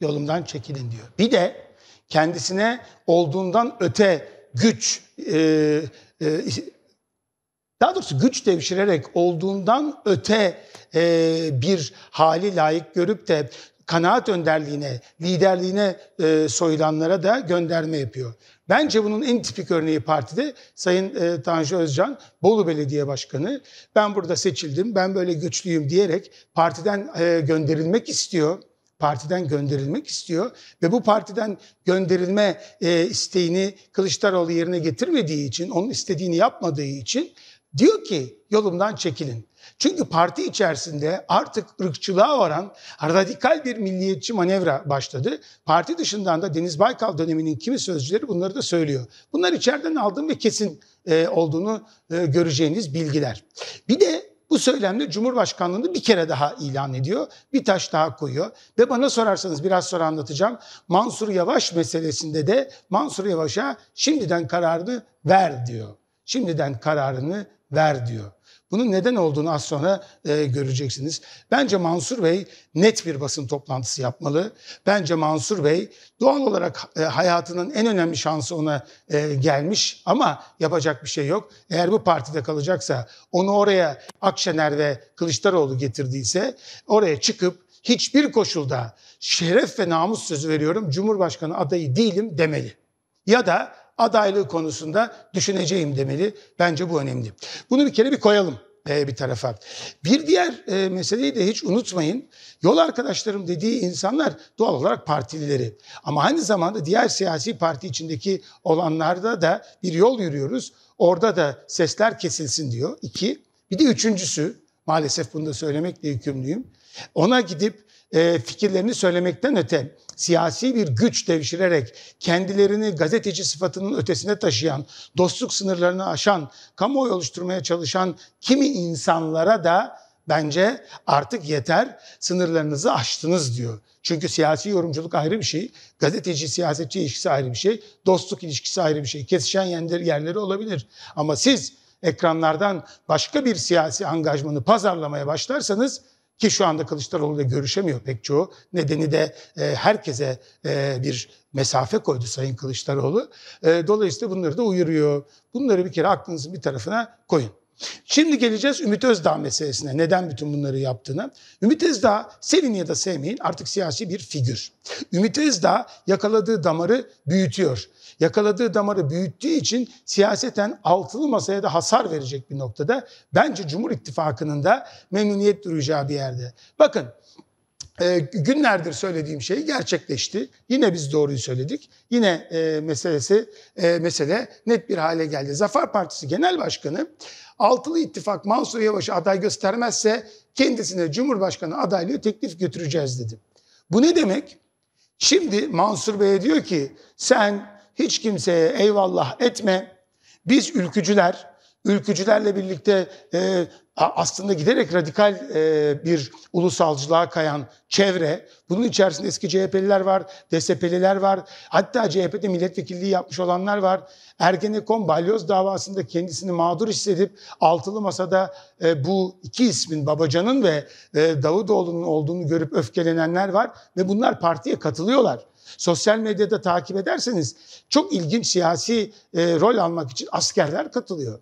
Yolumdan çekilin diyor. Bir de kendisine olduğundan öte güç e, e, daha doğrusu güç devşirerek olduğundan öte e, bir hali layık görüp de kanaat önderliğine, liderliğine e, soyulanlara da gönderme yapıyor. Bence bunun en tipik örneği partide Sayın e, Tanju Özcan, Bolu Belediye Başkanı. Ben burada seçildim, ben böyle güçlüyüm diyerek partiden e, gönderilmek istiyor. Partiden gönderilmek istiyor ve bu partiden gönderilme e, isteğini Kılıçdaroğlu yerine getirmediği için, onun istediğini yapmadığı için Diyor ki yolumdan çekilin. Çünkü parti içerisinde artık ırkçılığa varan radikal bir milliyetçi manevra başladı. Parti dışından da Deniz Baykal döneminin kimi sözcüleri bunları da söylüyor. Bunlar içeriden aldığım ve kesin e, olduğunu e, göreceğiniz bilgiler. Bir de bu söylemle Cumhurbaşkanlığını bir kere daha ilan ediyor. Bir taş daha koyuyor. Ve bana sorarsanız biraz sonra anlatacağım. Mansur Yavaş meselesinde de Mansur Yavaş'a şimdiden kararını ver diyor. Şimdiden kararını ver diyor. Bunun neden olduğunu az sonra e, göreceksiniz. Bence Mansur Bey net bir basın toplantısı yapmalı. Bence Mansur Bey doğal olarak e, hayatının en önemli şansı ona e, gelmiş ama yapacak bir şey yok. Eğer bu partide kalacaksa onu oraya Akşener ve Kılıçdaroğlu getirdiyse oraya çıkıp hiçbir koşulda şeref ve namus sözü veriyorum Cumhurbaşkanı adayı değilim demeli. Ya da adaylığı konusunda düşüneceğim demeli. Bence bu önemli. Bunu bir kere bir koyalım e, bir tarafa. Bir diğer e, meseleyi de hiç unutmayın. Yol arkadaşlarım dediği insanlar doğal olarak partilileri. Ama aynı zamanda diğer siyasi parti içindeki olanlarda da bir yol yürüyoruz. Orada da sesler kesilsin diyor. İki. Bir de üçüncüsü maalesef bunu da söylemekle yükümlüyüm. Ona gidip e, fikirlerini söylemekten öte siyasi bir güç devşirerek kendilerini gazeteci sıfatının ötesine taşıyan, dostluk sınırlarını aşan, kamuoyu oluşturmaya çalışan kimi insanlara da bence artık yeter sınırlarınızı aştınız diyor. Çünkü siyasi yorumculuk ayrı bir şey, gazeteci siyasetçi ilişkisi ayrı bir şey, dostluk ilişkisi ayrı bir şey. Kesişen yerleri olabilir ama siz ekranlardan başka bir siyasi angajmanı pazarlamaya başlarsanız ki şu anda Kılıçdaroğlu ile görüşemiyor pek çoğu. Nedeni de e, herkese e, bir mesafe koydu Sayın Kılıçdaroğlu. E, dolayısıyla bunları da uyuruyor. Bunları bir kere aklınızın bir tarafına koyun. Şimdi geleceğiz Ümit Özdağ meselesine. Neden bütün bunları yaptığını. Ümit Özdağ sevin ya da sevmeyin artık siyasi bir figür. Ümit Özdağ yakaladığı damarı büyütüyor yakaladığı damarı büyüttüğü için siyaseten altılı masaya da hasar verecek bir noktada. Bence Cumhur İttifakı'nın da memnuniyet duyacağı bir yerde. Bakın e, günlerdir söylediğim şey gerçekleşti. Yine biz doğruyu söyledik. Yine e, meselesi e, mesele net bir hale geldi. Zafer Partisi Genel Başkanı Altılı İttifak Mansur Yavaş'ı aday göstermezse kendisine Cumhurbaşkanı adaylığı teklif götüreceğiz dedi. Bu ne demek? Şimdi Mansur Bey'e diyor ki sen hiç kimseye eyvallah etme. Biz ülkücüler, ülkücülerle birlikte e, aslında giderek radikal e, bir ulusalcılığa kayan çevre, bunun içerisinde eski CHP'liler var, DSP'liler var, hatta CHP'de milletvekilliği yapmış olanlar var. Ergenekon balyoz davasında kendisini mağdur hissedip altılı masada e, bu iki ismin Babacan'ın ve e, Davutoğlu'nun olduğunu görüp öfkelenenler var ve bunlar partiye katılıyorlar. Sosyal medyada takip ederseniz çok ilginç siyasi e, rol almak için askerler katılıyor.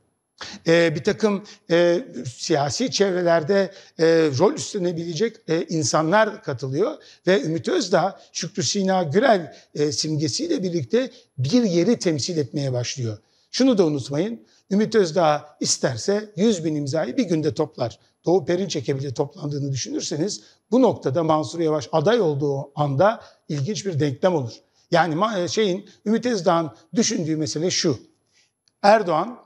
E, bir takım e, siyasi çevrelerde e, rol üstlenebilecek e, insanlar katılıyor ve Ümit Özdağ Şükrü Sina Gürel e, simgesiyle birlikte bir yeri temsil etmeye başlıyor. Şunu da unutmayın, Ümit Özdağ isterse 100 bin imzayı bir günde toplar. Doğu Perinçek'e bile toplandığını düşünürseniz bu noktada Mansur Yavaş aday olduğu anda ilginç bir denklem olur. Yani e, şeyin Ümit Özdağ'ın düşündüğü mesele şu. Erdoğan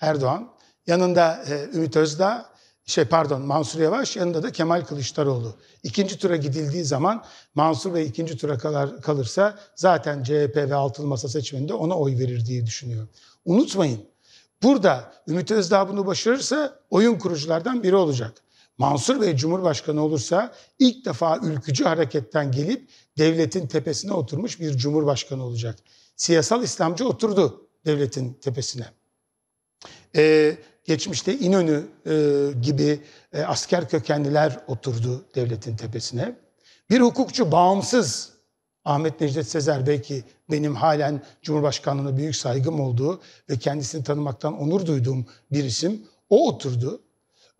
Erdoğan yanında e, Ümit Özdağ şey pardon Mansur Yavaş yanında da Kemal Kılıçdaroğlu. İkinci tura gidildiği zaman Mansur Bey ikinci tura kadar kalırsa zaten CHP ve altılı masa seçmeninde ona oy verir diye düşünüyor. Unutmayın burada Ümit Özdağ bunu başarırsa oyun kuruculardan biri olacak. Mansur Bey Cumhurbaşkanı olursa ilk defa ülkücü hareketten gelip devletin tepesine oturmuş bir Cumhurbaşkanı olacak. Siyasal İslamcı oturdu devletin tepesine. Ee, geçmişte İnönü e, gibi e, asker kökenliler oturdu devletin tepesine. Bir hukukçu bağımsız Ahmet Necdet Sezer belki benim halen Cumhurbaşkanlığına büyük saygım olduğu ve kendisini tanımaktan onur duyduğum bir isim. O oturdu.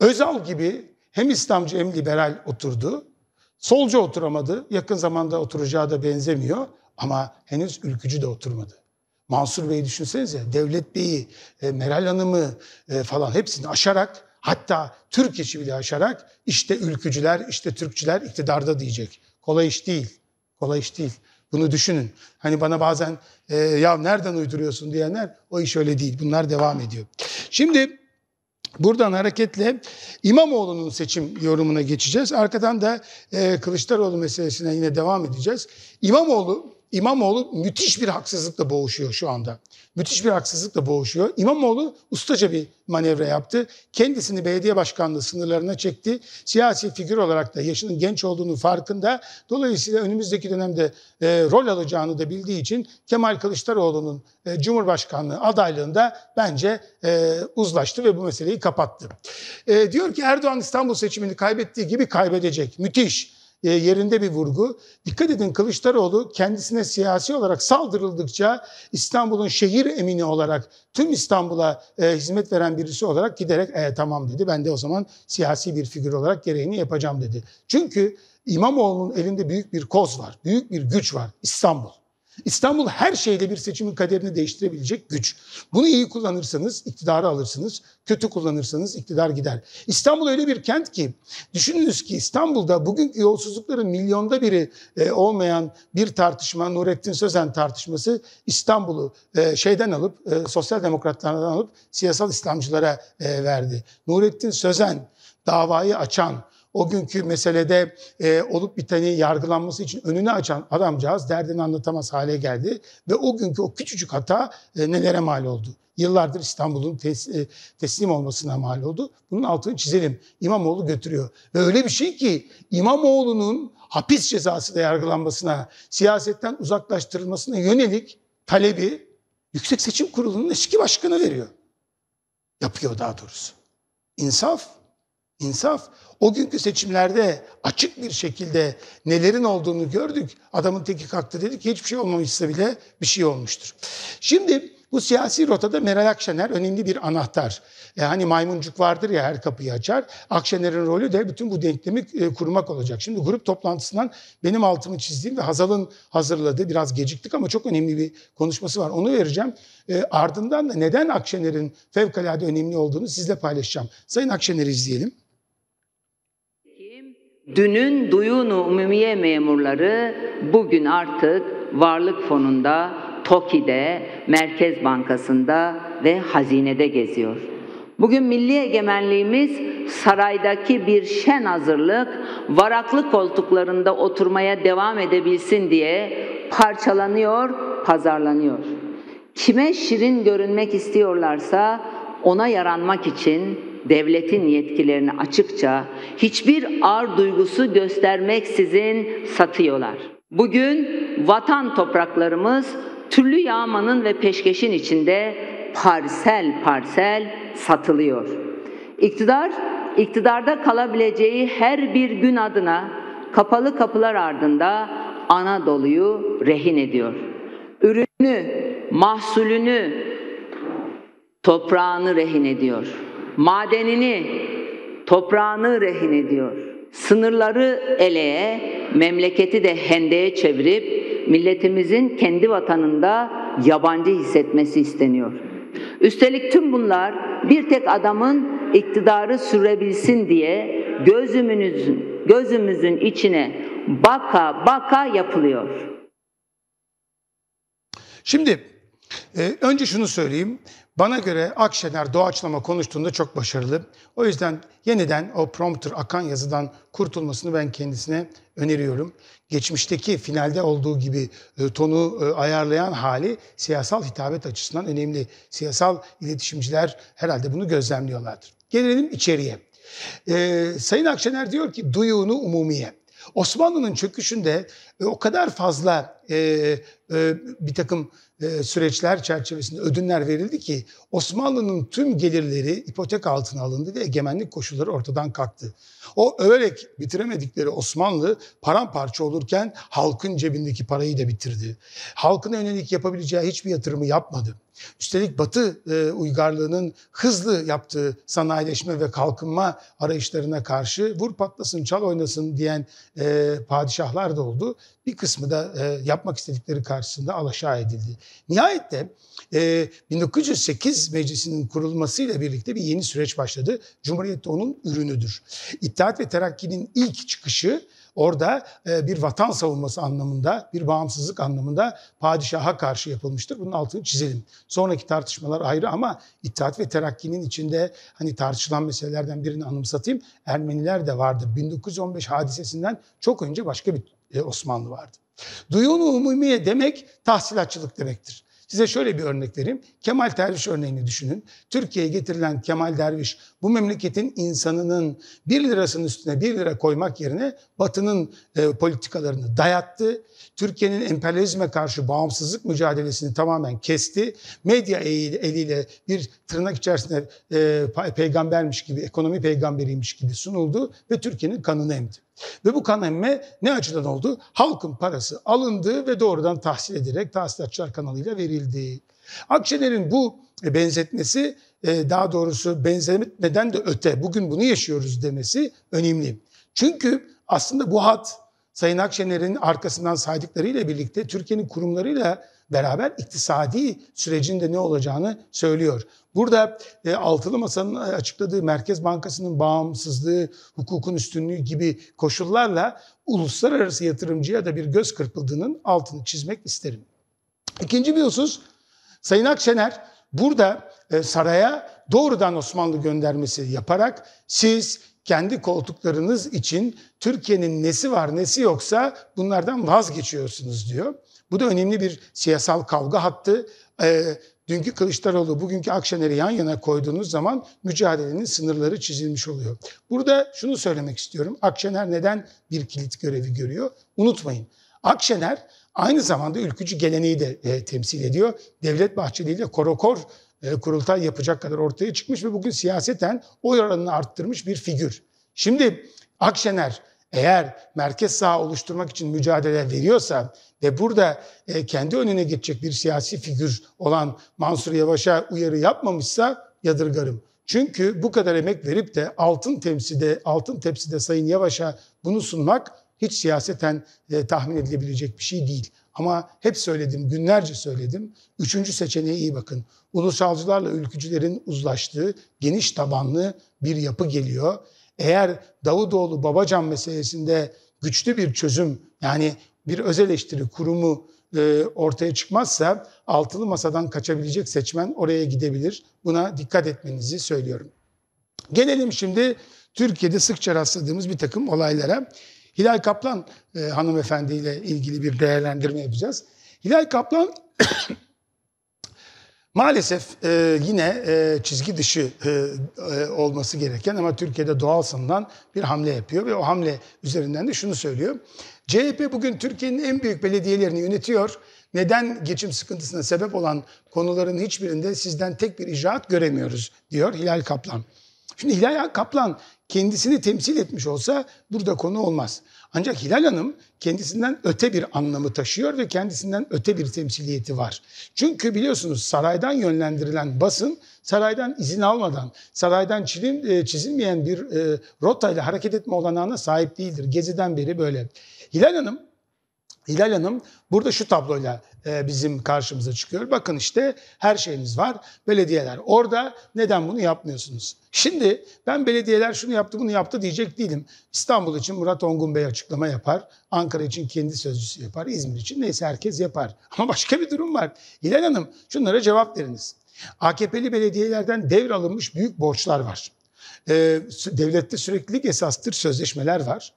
Özal gibi hem İslamcı hem liberal oturdu. Solcu oturamadı. Yakın zamanda oturacağı da benzemiyor. Ama henüz ülkücü de oturmadı. Mansur Bey'i düşünsenize. Devlet Bey'i, e, Meral Hanım'ı e, falan hepsini aşarak hatta Türk içi bile aşarak işte ülkücüler, işte Türkçüler iktidarda diyecek. Kolay iş değil. Kolay iş değil. Bunu düşünün. Hani bana bazen e, ya nereden uyduruyorsun diyenler o iş öyle değil. Bunlar devam ediyor. Şimdi Buradan hareketle İmamoğlu'nun seçim yorumuna geçeceğiz. Arkadan da e, Kılıçdaroğlu meselesine yine devam edeceğiz. İmamoğlu İmamoğlu müthiş bir haksızlıkla boğuşuyor şu anda. Müthiş bir haksızlıkla boğuşuyor. İmamoğlu ustaca bir manevra yaptı. Kendisini belediye başkanlığı sınırlarına çekti. Siyasi figür olarak da yaşının genç olduğunu farkında. Dolayısıyla önümüzdeki dönemde e, rol alacağını da bildiği için Kemal Kılıçdaroğlu'nun e, Cumhurbaşkanlığı adaylığında bence e, uzlaştı ve bu meseleyi kapattı. E, diyor ki Erdoğan İstanbul seçimini kaybettiği gibi kaybedecek. Müthiş. E, yerinde bir vurgu. Dikkat edin Kılıçdaroğlu kendisine siyasi olarak saldırıldıkça İstanbul'un şehir emini olarak tüm İstanbul'a e, hizmet veren birisi olarak giderek e, tamam dedi. Ben de o zaman siyasi bir figür olarak gereğini yapacağım dedi. Çünkü İmamoğlu'nun elinde büyük bir koz var, büyük bir güç var İstanbul. İstanbul her şeyle bir seçimin kaderini değiştirebilecek güç. Bunu iyi kullanırsanız iktidarı alırsınız, kötü kullanırsanız iktidar gider. İstanbul öyle bir kent ki düşününüz ki İstanbul'da bugünkü yolsuzlukların milyonda biri e, olmayan bir tartışma Nurettin Sözen tartışması İstanbul'u e, şeyden alıp e, sosyal demokratlardan alıp siyasal İslamcılara e, verdi. Nurettin Sözen davayı açan o günkü meselede e, olup biteni yargılanması için önünü açan adamcağız derdini anlatamaz hale geldi. Ve o günkü o küçücük hata e, nelere mal oldu? Yıllardır İstanbul'un tes, e, teslim olmasına mal oldu. Bunun altını çizelim. İmamoğlu götürüyor. Ve öyle bir şey ki İmamoğlu'nun hapis cezası da yargılanmasına, siyasetten uzaklaştırılmasına yönelik talebi Yüksek Seçim Kurulu'nun eski başkanı veriyor. Yapıyor daha doğrusu. İnsaf İnsaf. O günkü seçimlerde açık bir şekilde nelerin olduğunu gördük. Adamın teki kalktı dedi ki hiçbir şey olmamışsa bile bir şey olmuştur. Şimdi bu siyasi rotada Meral Akşener önemli bir anahtar. E, hani maymuncuk vardır ya her kapıyı açar. Akşener'in rolü de bütün bu denklemi e, kurmak olacak. Şimdi grup toplantısından benim altımı çizdiğim ve Hazal'ın hazırladığı biraz geciktik ama çok önemli bir konuşması var. Onu vereceğim. E, ardından da neden Akşener'in fevkalade önemli olduğunu sizle paylaşacağım. Sayın Akşener'i izleyelim. Dünün Duyunu Umumiye memurları bugün artık Varlık Fonu'nda, TOKİ'de, Merkez Bankası'nda ve hazinede geziyor. Bugün milli egemenliğimiz saraydaki bir şen hazırlık, varaklı koltuklarında oturmaya devam edebilsin diye parçalanıyor, pazarlanıyor. Kime şirin görünmek istiyorlarsa ona yaranmak için devletin yetkilerini açıkça hiçbir ar duygusu göstermeksizin satıyorlar. Bugün vatan topraklarımız türlü yağmanın ve peşkeşin içinde parsel parsel satılıyor. İktidar, iktidarda kalabileceği her bir gün adına kapalı kapılar ardında Anadolu'yu rehin ediyor. Ürünü, mahsulünü, toprağını rehin ediyor.'' madenini, toprağını rehin ediyor. Sınırları eleye, memleketi de hendeye çevirip milletimizin kendi vatanında yabancı hissetmesi isteniyor. Üstelik tüm bunlar bir tek adamın iktidarı sürebilsin diye gözümüzün, gözümüzün içine baka baka yapılıyor. Şimdi e, önce şunu söyleyeyim. Bana göre Akşener doğaçlama konuştuğunda çok başarılı. O yüzden yeniden o prompter akan yazıdan kurtulmasını ben kendisine öneriyorum. Geçmişteki finalde olduğu gibi e, tonu e, ayarlayan hali siyasal hitabet açısından önemli. Siyasal iletişimciler herhalde bunu gözlemliyorlardır. Gelelim içeriye. Ee, Sayın Akşener diyor ki duyuğunu umumiye. Osmanlı'nın çöküşünde e, o kadar fazla e, e, bir takım e, süreçler çerçevesinde ödünler verildi ki Osmanlı'nın tüm gelirleri ipotek altına alındı ve egemenlik koşulları ortadan kalktı. O överek bitiremedikleri Osmanlı paramparça olurken halkın cebindeki parayı da bitirdi. Halkına yönelik yapabileceği hiçbir yatırımı yapmadı. Üstelik Batı e, uygarlığının hızlı yaptığı sanayileşme ve kalkınma arayışlarına karşı vur patlasın çal oynasın diyen e, padişahlar da oldu. Bir kısmı da e, yapmak istedikleri karşısında alaşağı edildi. Nihayet de e, 1908 meclisinin kurulmasıyla birlikte bir yeni süreç başladı. Cumhuriyet de onun ürünüdür. İttihat İttihat ve Terakki'nin ilk çıkışı orada e, bir vatan savunması anlamında, bir bağımsızlık anlamında padişaha karşı yapılmıştır. Bunun altını çizelim. Sonraki tartışmalar ayrı ama İttihat ve Terakki'nin içinde hani tartışılan meselelerden birini anımsatayım. Ermeniler de vardır. 1915 hadisesinden çok önce başka bir e, Osmanlı vardı. Duyun umumiye demek tahsilatçılık demektir. Size şöyle bir örnek vereyim. Kemal Derviş örneğini düşünün. Türkiye'ye getirilen Kemal Derviş bu memleketin insanının 1 lirasının üstüne 1 lira koymak yerine Batı'nın e, politikalarını dayattı. Türkiye'nin emperyalizme karşı bağımsızlık mücadelesini tamamen kesti. Medya eliyle bir tırnak içerisinde e, peygambermiş gibi, ekonomi peygamberiymiş gibi sunuldu ve Türkiye'nin kanını emdi. Ve bu kan emme ne açıdan oldu? Halkın parası alındı ve doğrudan tahsil edilerek tahsilatçılar kanalıyla verildi. Akşener'in bu e, benzetmesi e, daha doğrusu benzetmeden de öte bugün bunu yaşıyoruz demesi önemli. Çünkü aslında bu hat Sayın Akşener'in arkasından saydıklarıyla birlikte Türkiye'nin kurumlarıyla beraber iktisadi sürecinde ne olacağını söylüyor. Burada e, Altılı Masa'nın e, açıkladığı Merkez Bankası'nın bağımsızlığı, hukukun üstünlüğü gibi koşullarla uluslararası yatırımcıya da bir göz kırpıldığının altını çizmek isterim. İkinci bir husus, Sayın Akşener burada e, saraya doğrudan Osmanlı göndermesi yaparak siz kendi koltuklarınız için Türkiye'nin nesi var nesi yoksa bunlardan vazgeçiyorsunuz diyor. Bu da önemli bir siyasal kavga hattı. Ee, Dünkü Kılıçdaroğlu, bugünkü Akşener'i yan yana koyduğunuz zaman mücadelenin sınırları çizilmiş oluyor. Burada şunu söylemek istiyorum. Akşener neden bir kilit görevi görüyor? Unutmayın. Akşener aynı zamanda ülkücü geleneği de e, temsil ediyor. Devlet Bahçeli ile korokor e, kurultay yapacak kadar ortaya çıkmış ve bugün siyaseten oy oranını arttırmış bir figür. Şimdi Akşener eğer merkez sağ oluşturmak için mücadele veriyorsa ve burada e, kendi önüne geçecek bir siyasi figür olan Mansur Yavaş'a uyarı yapmamışsa yadırgarım. Çünkü bu kadar emek verip de altın temside, altın tepside Sayın Yavaş'a bunu sunmak hiç siyaseten e, tahmin edilebilecek bir şey değil. Ama hep söyledim, günlerce söyledim. Üçüncü seçeneğe iyi bakın. Ulusalcılarla ülkücülerin uzlaştığı geniş tabanlı bir yapı geliyor eğer Davutoğlu Babacan meselesinde güçlü bir çözüm yani bir öz eleştiri kurumu e, ortaya çıkmazsa altılı masadan kaçabilecek seçmen oraya gidebilir. Buna dikkat etmenizi söylüyorum. Gelelim şimdi Türkiye'de sıkça rastladığımız bir takım olaylara. Hilal Kaplan e, hanımefendiyle ilgili bir değerlendirme yapacağız. Hilal Kaplan Maalesef e, yine e, çizgi dışı e, e, olması gereken ama Türkiye'de doğal sanılan bir hamle yapıyor ve o hamle üzerinden de şunu söylüyor. CHP bugün Türkiye'nin en büyük belediyelerini yönetiyor. Neden geçim sıkıntısına sebep olan konuların hiçbirinde sizden tek bir icraat göremiyoruz diyor Hilal Kaplan. Şimdi Hilal Kaplan kendisini temsil etmiş olsa burada konu olmaz. Ancak Hilal Hanım kendisinden öte bir anlamı taşıyor ve kendisinden öte bir temsiliyeti var. Çünkü biliyorsunuz saraydan yönlendirilen basın saraydan izin almadan, saraydan çizim, e, çizilmeyen bir e, rotayla hareket etme olanağına sahip değildir. Geziden beri böyle. Hilal Hanım Hilal Hanım burada şu tabloyla e, bizim karşımıza çıkıyor. Bakın işte her şeyiniz var. Belediyeler orada neden bunu yapmıyorsunuz? Şimdi ben belediyeler şunu yaptı bunu yaptı diyecek değilim. İstanbul için Murat Ongun Bey açıklama yapar. Ankara için kendi sözcüsü yapar. İzmir için neyse herkes yapar. Ama başka bir durum var. İlhan Hanım şunlara cevap veriniz. AKP'li belediyelerden devralınmış büyük borçlar var. E, devlette süreklilik esastır sözleşmeler var.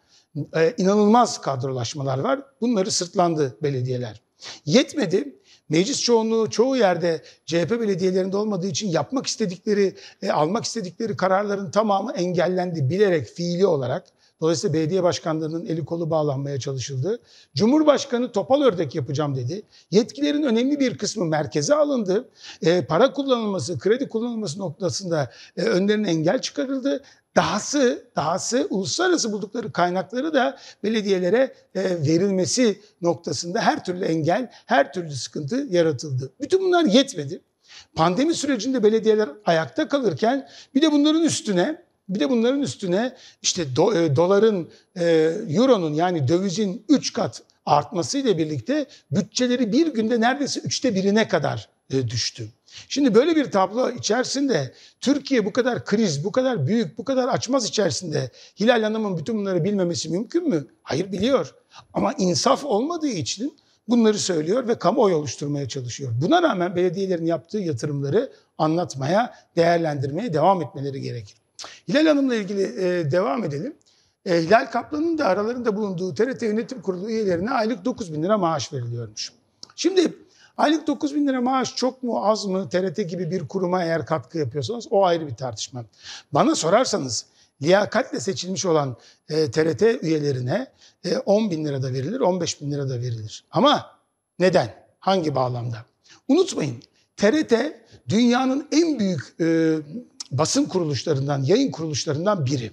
Ee, inanılmaz kadrolaşmalar var. Bunları sırtlandı belediyeler. Yetmedi. Meclis çoğunluğu çoğu yerde CHP belediyelerinde olmadığı için yapmak istedikleri, e, almak istedikleri kararların tamamı engellendi bilerek fiili olarak. Dolayısıyla belediye başkanlarının eli kolu bağlanmaya çalışıldı. Cumhurbaşkanı topal ördek yapacağım dedi. Yetkilerin önemli bir kısmı merkeze alındı. E, para kullanılması, kredi kullanılması noktasında e, önlerine engel çıkarıldı. Dahası, dahası uluslararası buldukları kaynakları da belediyelere e, verilmesi noktasında her türlü engel, her türlü sıkıntı yaratıldı. Bütün bunlar yetmedi. Pandemi sürecinde belediyeler ayakta kalırken bir de bunların üstüne bir de bunların üstüne işte do, e, doların, e, euronun yani dövizin 3 kat artmasıyla birlikte bütçeleri bir günde neredeyse üçte birine kadar e, düştü. Şimdi böyle bir tablo içerisinde Türkiye bu kadar kriz, bu kadar büyük, bu kadar açmaz içerisinde Hilal Hanım'ın bütün bunları bilmemesi mümkün mü? Hayır biliyor. Ama insaf olmadığı için bunları söylüyor ve kamuoyu oluşturmaya çalışıyor. Buna rağmen belediyelerin yaptığı yatırımları anlatmaya, değerlendirmeye devam etmeleri gerekir. Hilal Hanım'la ilgili e, devam edelim. E, Hilal Kaplan'ın da aralarında bulunduğu TRT Yönetim Kurulu üyelerine aylık 9 bin lira maaş veriliyormuş. Şimdi Aylık 9 bin lira maaş çok mu az mı TRT gibi bir kuruma eğer katkı yapıyorsanız o ayrı bir tartışma. Bana sorarsanız liyakatle seçilmiş olan e, TRT üyelerine e, 10 bin lira da verilir, 15 bin lira da verilir. Ama neden? Hangi bağlamda? Unutmayın TRT dünyanın en büyük e, basın kuruluşlarından, yayın kuruluşlarından biri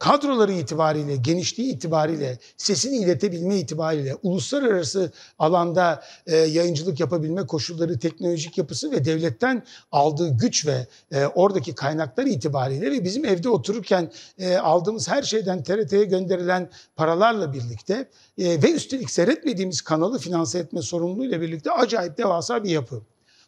kadroları itibariyle, genişliği itibariyle, sesini iletebilme itibariyle, uluslararası alanda e, yayıncılık yapabilme koşulları, teknolojik yapısı ve devletten aldığı güç ve e, oradaki kaynaklar itibariyle ve bizim evde otururken e, aldığımız her şeyden TRT'ye gönderilen paralarla birlikte e, ve üstelik seyretmediğimiz kanalı finanse etme sorumluluğuyla birlikte acayip devasa bir yapı.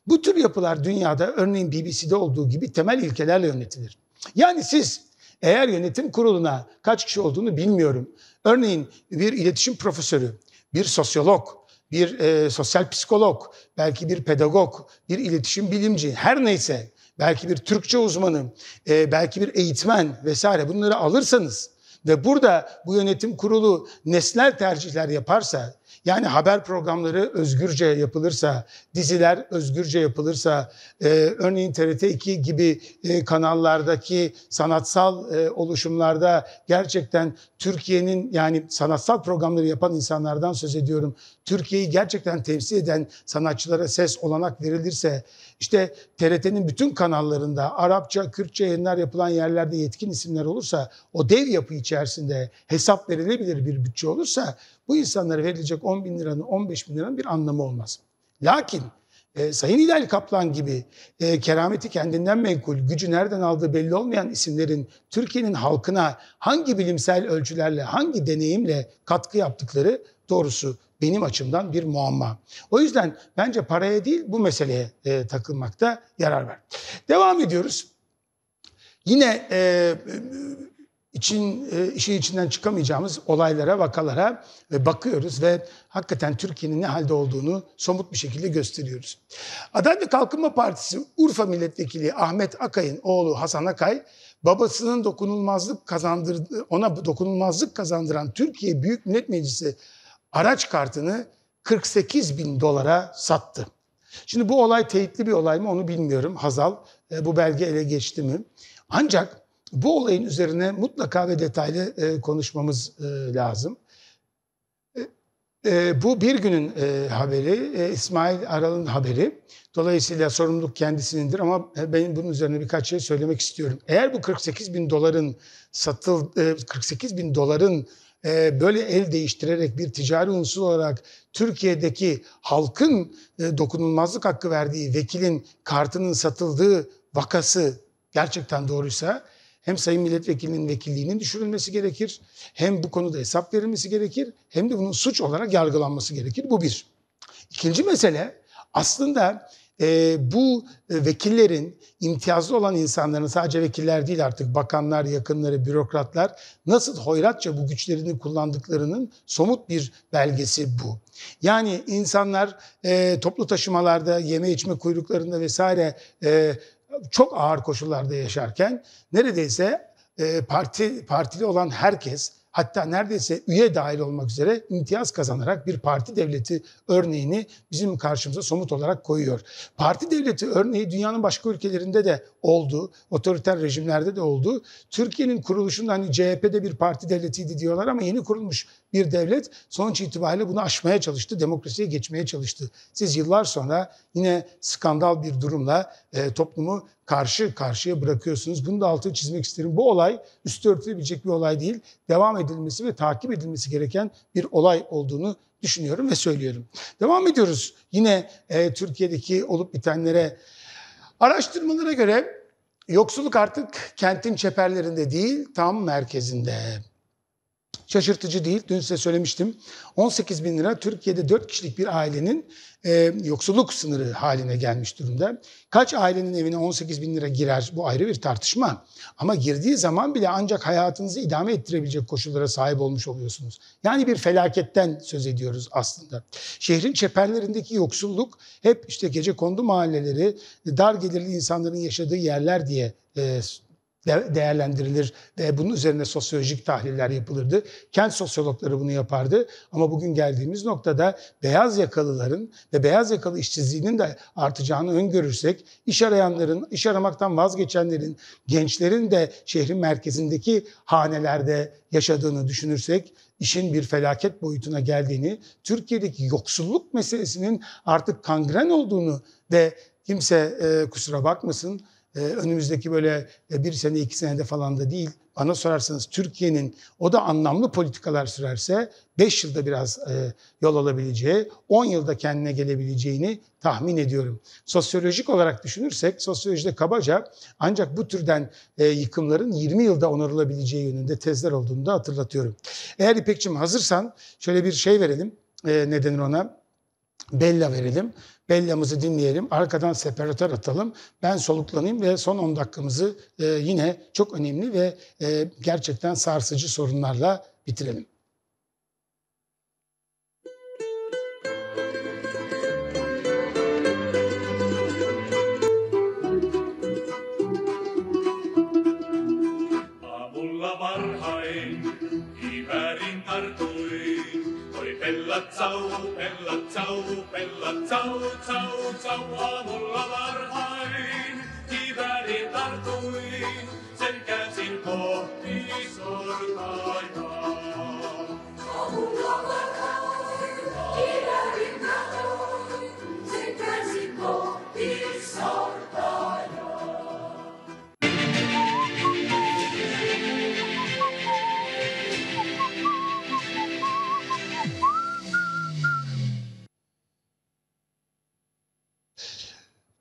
Bu tür yapılar dünyada örneğin BBC'de olduğu gibi temel ilkelerle yönetilir. Yani siz eğer yönetim kuruluna kaç kişi olduğunu bilmiyorum. Örneğin bir iletişim profesörü, bir sosyolog, bir e, sosyal psikolog, belki bir pedagog, bir iletişim bilimci her neyse belki bir Türkçe uzmanı, e, belki bir eğitmen vesaire bunları alırsanız ve burada bu yönetim kurulu nesnel tercihler yaparsa yani haber programları özgürce yapılırsa, diziler özgürce yapılırsa, e, örneğin TRT2 gibi e, kanallardaki sanatsal e, oluşumlarda gerçekten Türkiye'nin yani sanatsal programları yapan insanlardan söz ediyorum. Türkiye'yi gerçekten temsil eden sanatçılara ses olanak verilirse, işte TRT'nin bütün kanallarında Arapça, Kürtçe yayınlar yapılan yerlerde yetkin isimler olursa, o dev yapı içerisinde hesap verilebilir bir bütçe olursa bu insanlara verilecek 10 bin liranın 15 bin liranın bir anlamı olmaz. Lakin e, Sayın Hilal Kaplan gibi e, kerameti kendinden menkul, gücü nereden aldığı belli olmayan isimlerin Türkiye'nin halkına hangi bilimsel ölçülerle, hangi deneyimle katkı yaptıkları doğrusu benim açımdan bir muamma. O yüzden bence paraya değil bu meseleye e, takılmakta yarar var. Devam ediyoruz. Yine e, için e, işin içinden çıkamayacağımız olaylara, vakalara ve bakıyoruz ve hakikaten Türkiye'nin ne halde olduğunu somut bir şekilde gösteriyoruz. Adalet ve Kalkınma Partisi Urfa Milletvekili Ahmet Akay'ın oğlu Hasan Akay, babasının dokunulmazlık kazandırdığı, ona dokunulmazlık kazandıran Türkiye Büyük Millet Meclisi araç kartını 48 bin dolara sattı. Şimdi bu olay teyitli bir olay mı onu bilmiyorum. Hazal e, bu belge ele geçti mi? Ancak bu olayın üzerine mutlaka ve detaylı e, konuşmamız e, lazım. E, e, bu bir günün e, haberi, e, İsmail Aral'ın haberi. Dolayısıyla sorumluluk kendisinindir ama e, ben bunun üzerine birkaç şey söylemek istiyorum. Eğer bu 48 bin doların satıl, e, 48 bin doların e, böyle el değiştirerek bir ticari unsur olarak Türkiye'deki halkın e, dokunulmazlık hakkı verdiği vekilin kartının satıldığı vakası gerçekten doğruysa hem sayın milletvekilinin vekilliğinin düşürülmesi gerekir, hem bu konuda hesap verilmesi gerekir, hem de bunun suç olarak yargılanması gerekir. Bu bir. İkinci mesele aslında e, bu vekillerin imtiyazlı olan insanların sadece vekiller değil artık bakanlar, yakınları, bürokratlar nasıl hoyratça bu güçlerini kullandıklarının somut bir belgesi bu. Yani insanlar e, toplu taşımalarda, yeme içme kuyruklarında vesaire e, çok ağır koşullarda yaşarken neredeyse e, parti partili olan herkes hatta neredeyse üye dahil olmak üzere imtiyaz kazanarak bir parti devleti örneğini bizim karşımıza somut olarak koyuyor. Parti devleti örneği dünyanın başka ülkelerinde de oldu, otoriter rejimlerde de oldu. Türkiye'nin kuruluşunda hani CHP'de bir parti devletiydi diyorlar ama yeni kurulmuş bir devlet sonuç itibariyle bunu aşmaya çalıştı, demokrasiye geçmeye çalıştı. Siz yıllar sonra yine skandal bir durumla e, toplumu karşı karşıya bırakıyorsunuz. Bunu da altını çizmek isterim. Bu olay üstü örtülebilecek bir olay değil. Devam edilmesi ve takip edilmesi gereken bir olay olduğunu düşünüyorum ve söylüyorum. Devam ediyoruz. Yine e, Türkiye'deki olup bitenlere araştırmalara göre yoksulluk artık kentin çeperlerinde değil tam merkezinde şaşırtıcı değil. Dün size söylemiştim. 18 bin lira Türkiye'de 4 kişilik bir ailenin e, yoksulluk sınırı haline gelmiş durumda. Kaç ailenin evine 18 bin lira girer bu ayrı bir tartışma. Ama girdiği zaman bile ancak hayatınızı idame ettirebilecek koşullara sahip olmuş oluyorsunuz. Yani bir felaketten söz ediyoruz aslında. Şehrin çeperlerindeki yoksulluk hep işte gece kondu mahalleleri, dar gelirli insanların yaşadığı yerler diye e, değerlendirilir ve bunun üzerine sosyolojik tahliller yapılırdı. Kent sosyologları bunu yapardı ama bugün geldiğimiz noktada beyaz yakalıların ve beyaz yakalı işsizliğinin de artacağını öngörürsek iş arayanların, iş aramaktan vazgeçenlerin, gençlerin de şehrin merkezindeki hanelerde yaşadığını düşünürsek işin bir felaket boyutuna geldiğini, Türkiye'deki yoksulluk meselesinin artık kangren olduğunu ve kimse e, kusura bakmasın e, önümüzdeki böyle e, bir sene iki senede falan da değil. Bana sorarsanız Türkiye'nin o da anlamlı politikalar sürerse 5 yılda biraz e, yol alabileceği, 10 yılda kendine gelebileceğini tahmin ediyorum. Sosyolojik olarak düşünürsek sosyolojide kabaca ancak bu türden e, yıkımların 20 yılda onarılabileceği yönünde tezler olduğunu da hatırlatıyorum. Eğer İpekçim hazırsan şöyle bir şey verelim. E, ne ona? Bella verelim. Bellamızı dinleyelim. Arkadan separatör atalım. Ben soluklanayım ve son 10 dakikamızı e, yine çok önemli ve e, gerçekten sarsıcı sorunlarla bitirelim. pella tsau, pella tsau, pella tsau, tsau, tsau, aamulla varhain. Kivääri tartuin, sen käsin kohti sortaita.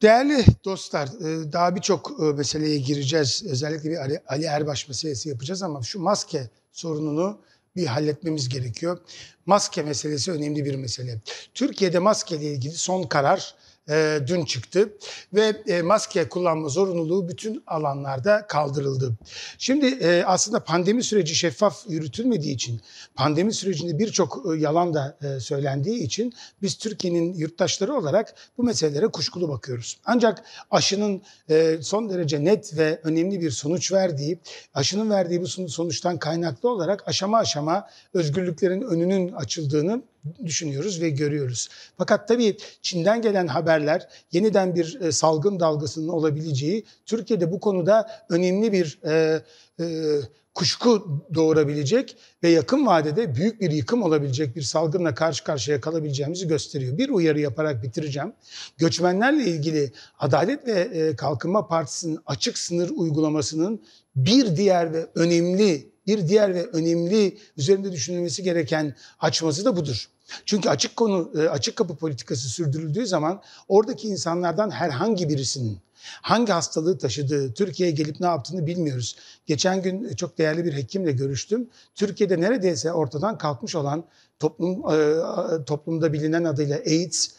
Değerli dostlar, e, daha birçok e, meseleye gireceğiz. Özellikle bir Ali, Erbaş meselesi yapacağız ama şu maske sorununu bir halletmemiz gerekiyor. Maske meselesi önemli bir mesele. Türkiye'de maske ile ilgili son karar e, dün çıktı ve e, maske kullanma zorunluluğu bütün alanlarda kaldırıldı. Şimdi e, aslında pandemi süreci şeffaf yürütülmediği için, pandemi sürecinde birçok e, yalan da e, söylendiği için biz Türkiye'nin yurttaşları olarak bu meselelere kuşkulu bakıyoruz. Ancak aşının e, son derece net ve önemli bir sonuç verdiği, aşının verdiği bu sonuçtan kaynaklı olarak aşama aşama özgürlüklerin önünün açıldığını düşünüyoruz ve görüyoruz. Fakat tabii Çin'den gelen haberler yeniden bir e, salgın dalgasının olabileceği, Türkiye'de bu konuda önemli bir e, e, kuşku doğurabilecek ve yakın vadede büyük bir yıkım olabilecek bir salgınla karşı karşıya kalabileceğimizi gösteriyor. Bir uyarı yaparak bitireceğim. Göçmenlerle ilgili Adalet ve e, Kalkınma Partisi'nin açık sınır uygulamasının bir diğer ve önemli bir diğer ve önemli üzerinde düşünülmesi gereken açması da budur. Çünkü açık konu e, açık kapı politikası sürdürüldüğü zaman oradaki insanlardan herhangi birisinin hangi hastalığı taşıdığı, Türkiye'ye gelip ne yaptığını bilmiyoruz. Geçen gün e, çok değerli bir hekimle görüştüm. Türkiye'de neredeyse ortadan kalkmış olan toplum e, toplumda bilinen adıyla AIDS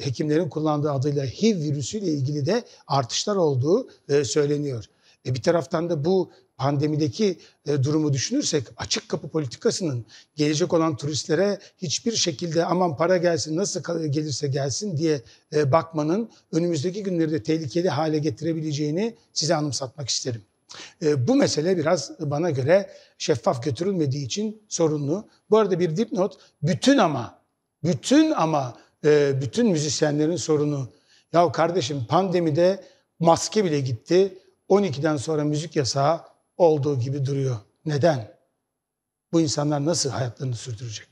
hekimlerin kullandığı adıyla HIV virüsüyle ilgili de artışlar olduğu söyleniyor. E bir taraftan da bu pandemideki e, durumu düşünürsek açık kapı politikasının gelecek olan turistlere hiçbir şekilde aman para gelsin nasıl gelirse gelsin diye e, bakmanın önümüzdeki günleri de tehlikeli hale getirebileceğini size anımsatmak isterim. E, bu mesele biraz bana göre şeffaf götürülmediği için sorunlu. Bu arada bir dipnot bütün ama bütün ama e, bütün müzisyenlerin sorunu ya kardeşim pandemide maske bile gitti 12'den sonra müzik yasağı olduğu gibi duruyor. Neden? Bu insanlar nasıl hayatlarını sürdürecek?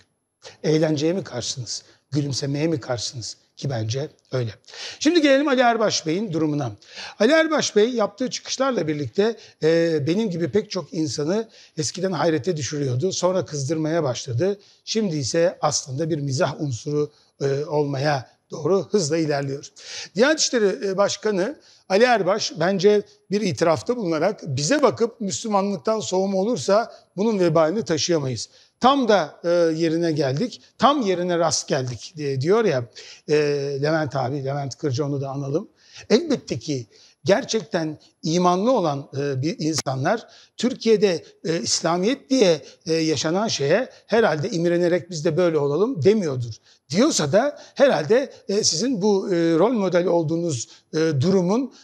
Eğlenceye mi karşısınız? Gülümsemeye mi karşısınız? Ki bence öyle. Şimdi gelelim Ali Erbaş Bey'in durumuna. Ali Erbaş Bey yaptığı çıkışlarla birlikte e, benim gibi pek çok insanı eskiden hayrete düşürüyordu. Sonra kızdırmaya başladı. Şimdi ise aslında bir mizah unsuru e, olmaya doğru hızla ilerliyor. Diyanet İşleri e, Başkanı Ali Erbaş bence bir itirafta bulunarak bize bakıp Müslümanlıktan soğuma olursa bunun vebalini taşıyamayız. Tam da e, yerine geldik, tam yerine rast geldik diye diyor ya e, Levent abi, Levent Kırca onu da analım. Elbette ki gerçekten imanlı olan e, bir insanlar Türkiye'de e, İslamiyet diye e, yaşanan şeye herhalde imrenerek biz de böyle olalım demiyordur. Diyorsa da herhalde sizin bu rol model olduğunuz durumun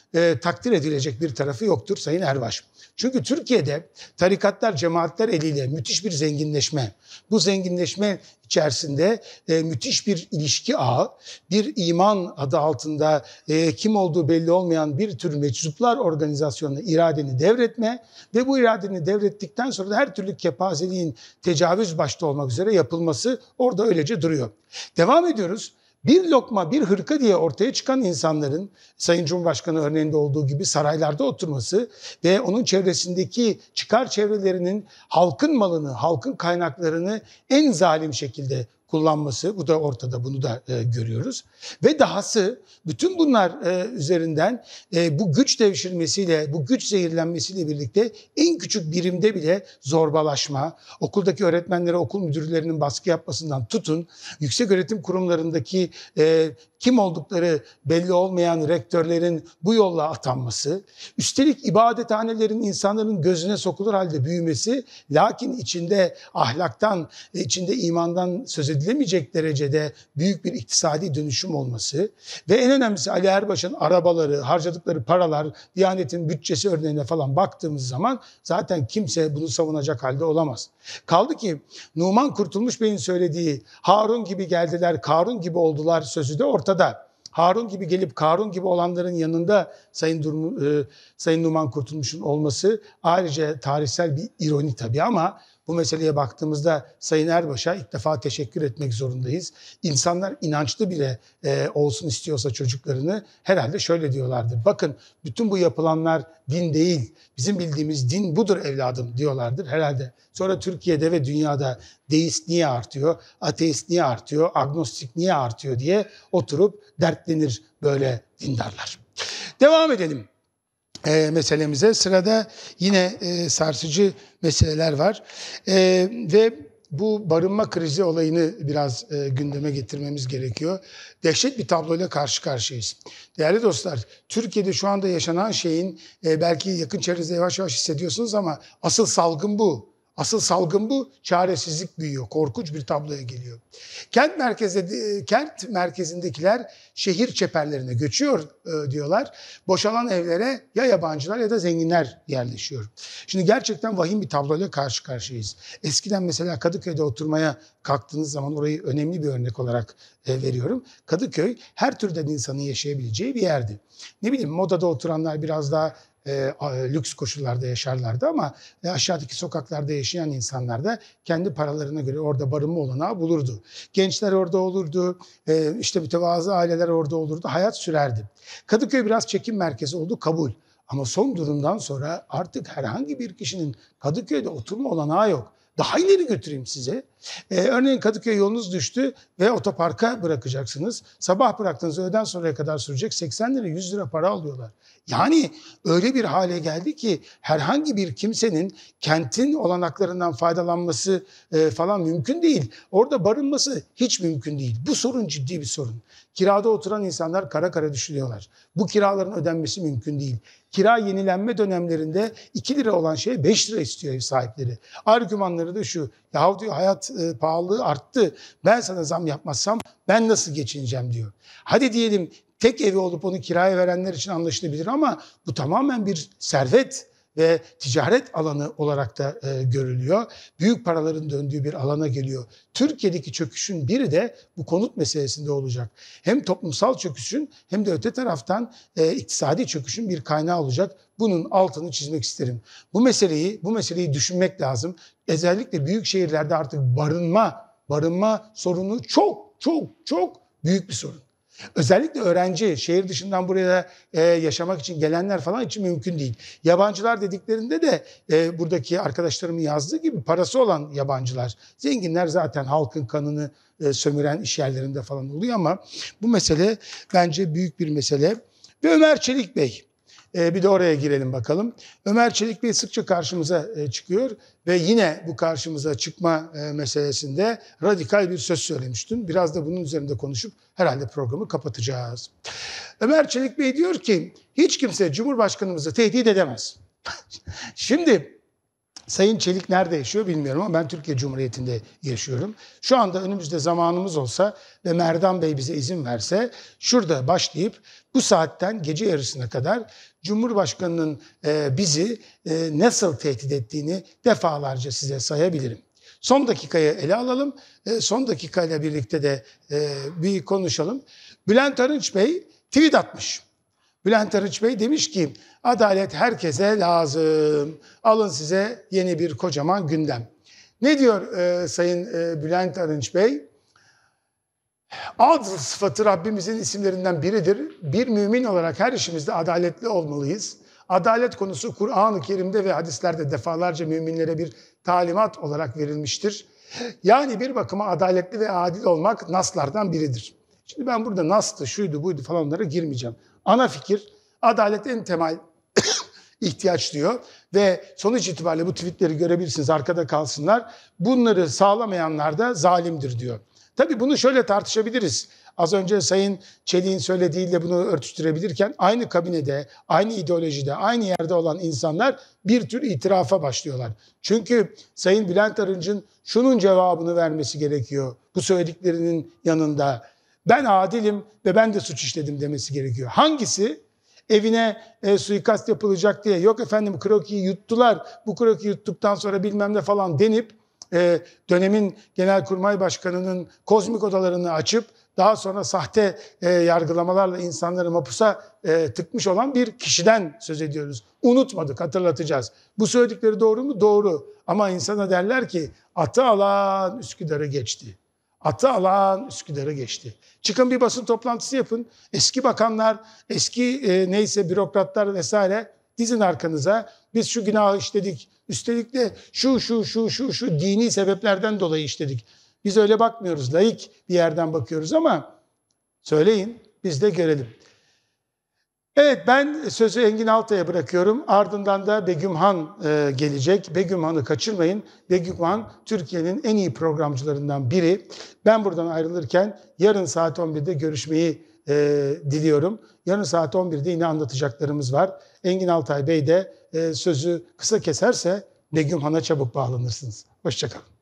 takdir edilecek bir tarafı yoktur Sayın Erbaş. Çünkü Türkiye'de tarikatlar, cemaatler eliyle müthiş bir zenginleşme. Bu zenginleşme içerisinde e, müthiş bir ilişki ağı, bir iman adı altında e, kim olduğu belli olmayan bir tür meczuplar organizasyonuna iradeni devretme ve bu iradeni devrettikten sonra da her türlü kepazeliğin tecavüz başta olmak üzere yapılması orada öylece duruyor. Devam ediyoruz bir lokma, bir hırka diye ortaya çıkan insanların Sayın Cumhurbaşkanı örneğinde olduğu gibi saraylarda oturması ve onun çevresindeki çıkar çevrelerinin halkın malını, halkın kaynaklarını en zalim şekilde kullanması bu da ortada bunu da e, görüyoruz. Ve dahası bütün bunlar e, üzerinden e, bu güç devşirmesiyle bu güç zehirlenmesiyle birlikte en küçük birimde bile zorbalaşma, okuldaki öğretmenlere okul müdürlerinin baskı yapmasından tutun, yüksek öğretim kurumlarındaki e, kim oldukları belli olmayan rektörlerin bu yolla atanması, üstelik ibadethanelerin insanların gözüne sokulur halde büyümesi, lakin içinde ahlaktan, içinde imandan söz edilemeyecek derecede büyük bir iktisadi dönüşüm olması ve en önemlisi Ali Erbaş'ın arabaları, harcadıkları paralar, Diyanet'in bütçesi örneğine falan baktığımız zaman zaten kimse bunu savunacak halde olamaz. Kaldı ki Numan Kurtulmuş Bey'in söylediği Harun gibi geldiler, Karun gibi oldular sözü de ortaya ortada. Harun gibi gelip Karun gibi olanların yanında Sayın, Durm e, Sayın Numan Kurtulmuş'un olması ayrıca tarihsel bir ironi tabii ama bu meseleye baktığımızda Sayın Erbaş'a ilk defa teşekkür etmek zorundayız. İnsanlar inançlı bile e, olsun istiyorsa çocuklarını herhalde şöyle diyorlardır. Bakın bütün bu yapılanlar din değil, bizim bildiğimiz din budur evladım diyorlardır herhalde. Sonra Türkiye'de ve dünyada deist niye artıyor, ateist niye artıyor, agnostik niye artıyor diye oturup dertlenir böyle dindarlar. Devam edelim e, meselemize. Sırada yine e, sarsıcı meseleler var. E, ve bu barınma krizi olayını biraz e, gündeme getirmemiz gerekiyor. Dehşet bir tabloyla karşı karşıyayız. Değerli dostlar, Türkiye'de şu anda yaşanan şeyin e, belki yakın çevrenizde yavaş yavaş hissediyorsunuz ama asıl salgın bu. Asıl salgın bu. Çaresizlik büyüyor. Korkunç bir tabloya geliyor. Kent merkezde e, kent merkezindekiler şehir çeperlerine göçüyor e, diyorlar. Boşalan evlere ya yabancılar ya da zenginler yerleşiyor. Şimdi gerçekten vahim bir tabloyla karşı karşıyayız. Eskiden mesela Kadıköy'de oturmaya kalktığınız zaman orayı önemli bir örnek olarak e, veriyorum. Kadıköy her türden insanın yaşayabileceği bir yerdi. Ne bileyim modada oturanlar biraz daha e, lüks koşullarda yaşarlardı ama e, aşağıdaki sokaklarda yaşayan insanlar da kendi paralarına göre orada barınma olanağı bulurdu. Gençler orada olurdu, e, işte mütevazı aileler orada olurdu, hayat sürerdi. Kadıköy biraz çekim merkezi oldu, kabul. Ama son durumdan sonra artık herhangi bir kişinin Kadıköy'de oturma olanağı yok. Daha ileri götüreyim size. Ee, örneğin Kadıköy yolunuz düştü ve otoparka bırakacaksınız. Sabah bıraktığınız öğleden sonraya kadar sürecek 80 lira 100 lira para alıyorlar. Yani öyle bir hale geldi ki herhangi bir kimsenin kentin olanaklarından faydalanması e, falan mümkün değil. Orada barınması hiç mümkün değil. Bu sorun ciddi bir sorun. Kirada oturan insanlar kara kara düşünüyorlar. Bu kiraların ödenmesi mümkün değil. Kira yenilenme dönemlerinde 2 lira olan şey 5 lira istiyor ev sahipleri. Argümanları da şu. Yahu diyor hayat e, pahalılığı arttı. Ben sana zam yapmazsam ben nasıl geçineceğim diyor. Hadi diyelim tek evi olup onu kiraya verenler için anlaşılabilir ama bu tamamen bir servet ve ticaret alanı olarak da e, görülüyor. Büyük paraların döndüğü bir alana geliyor. Türkiye'deki çöküşün biri de bu konut meselesinde olacak. Hem toplumsal çöküşün hem de öte taraftan e, iktisadi çöküşün bir kaynağı olacak. Bunun altını çizmek isterim. Bu meseleyi bu meseleyi düşünmek lazım. Özellikle büyük şehirlerde artık barınma barınma sorunu çok çok çok büyük bir sorun. Özellikle öğrenci, şehir dışından buraya e, yaşamak için gelenler falan için mümkün değil. Yabancılar dediklerinde de e, buradaki arkadaşlarımın yazdığı gibi parası olan yabancılar. Zenginler zaten halkın kanını e, sömüren iş yerlerinde falan oluyor ama bu mesele bence büyük bir mesele. Ve Ömer Çelik Bey, ee, bir de oraya girelim bakalım. Ömer Çelik Bey sıkça karşımıza e, çıkıyor ve yine bu karşımıza çıkma e, meselesinde radikal bir söz söylemiştim. Biraz da bunun üzerinde konuşup herhalde programı kapatacağız. Ömer Çelik Bey diyor ki hiç kimse Cumhurbaşkanımızı tehdit edemez. Şimdi Sayın Çelik nerede yaşıyor bilmiyorum ama ben Türkiye Cumhuriyeti'nde yaşıyorum. Şu anda önümüzde zamanımız olsa ve Merdan Bey bize izin verse şurada başlayıp bu saatten gece yarısına kadar Cumhurbaşkanı'nın e, bizi e, nasıl tehdit ettiğini defalarca size sayabilirim. Son dakikaya ele alalım. E, son dakikayla birlikte de bir konuşalım. Bülent Arınç Bey tweet atmış. Bülent Arıç Bey demiş ki adalet herkese lazım. Alın size yeni bir kocaman gündem. Ne diyor e, Sayın e, Bülent Arınç Bey? Ad sıfatı Rabbimizin isimlerinden biridir. Bir mümin olarak her işimizde adaletli olmalıyız. Adalet konusu Kur'an-ı Kerim'de ve hadislerde defalarca müminlere bir talimat olarak verilmiştir. Yani bir bakıma adaletli ve adil olmak naslardan biridir. Şimdi ben burada nasıldı, şuydu, buydu falanlara girmeyeceğim. Ana fikir adalet en temel ihtiyaç diyor. Ve sonuç itibariyle bu tweetleri görebilirsiniz arkada kalsınlar. Bunları sağlamayanlar da zalimdir diyor. Tabii bunu şöyle tartışabiliriz. Az önce Sayın Çelik'in söylediğiyle bunu örtüştürebilirken aynı kabinede, aynı ideolojide, aynı yerde olan insanlar bir tür itirafa başlıyorlar. Çünkü Sayın Bülent Arınç'ın şunun cevabını vermesi gerekiyor bu söylediklerinin yanında ben adilim ve ben de suç işledim demesi gerekiyor. Hangisi? Evine e, suikast yapılacak diye yok efendim krokiyi yuttular bu kroki yuttuktan sonra bilmem ne falan denip e, dönemin genelkurmay başkanının kozmik odalarını açıp daha sonra sahte e, yargılamalarla insanları mapusa e, tıkmış olan bir kişiden söz ediyoruz. Unutmadık, hatırlatacağız. Bu söyledikleri doğru mu? Doğru. Ama insana derler ki atı alan Üsküdar'ı geçti. Hatta alan Üsküdar'a geçti. Çıkın bir basın toplantısı yapın. Eski bakanlar, eski e, neyse bürokratlar vesaire dizin arkanıza. Biz şu günahı işledik. Üstelik de şu şu şu şu şu dini sebeplerden dolayı işledik. Biz öyle bakmıyoruz. Laik bir yerden bakıyoruz ama söyleyin biz de görelim. Evet ben sözü Engin Altay'a bırakıyorum. Ardından da Begüm Han e, gelecek. Begüm Han'ı kaçırmayın. Begüm Han Türkiye'nin en iyi programcılarından biri. Ben buradan ayrılırken yarın saat 11'de görüşmeyi e, diliyorum. Yarın saat 11'de yine anlatacaklarımız var. Engin Altay Bey de e, sözü kısa keserse Begüm Han'a çabuk bağlanırsınız. Hoşçakalın.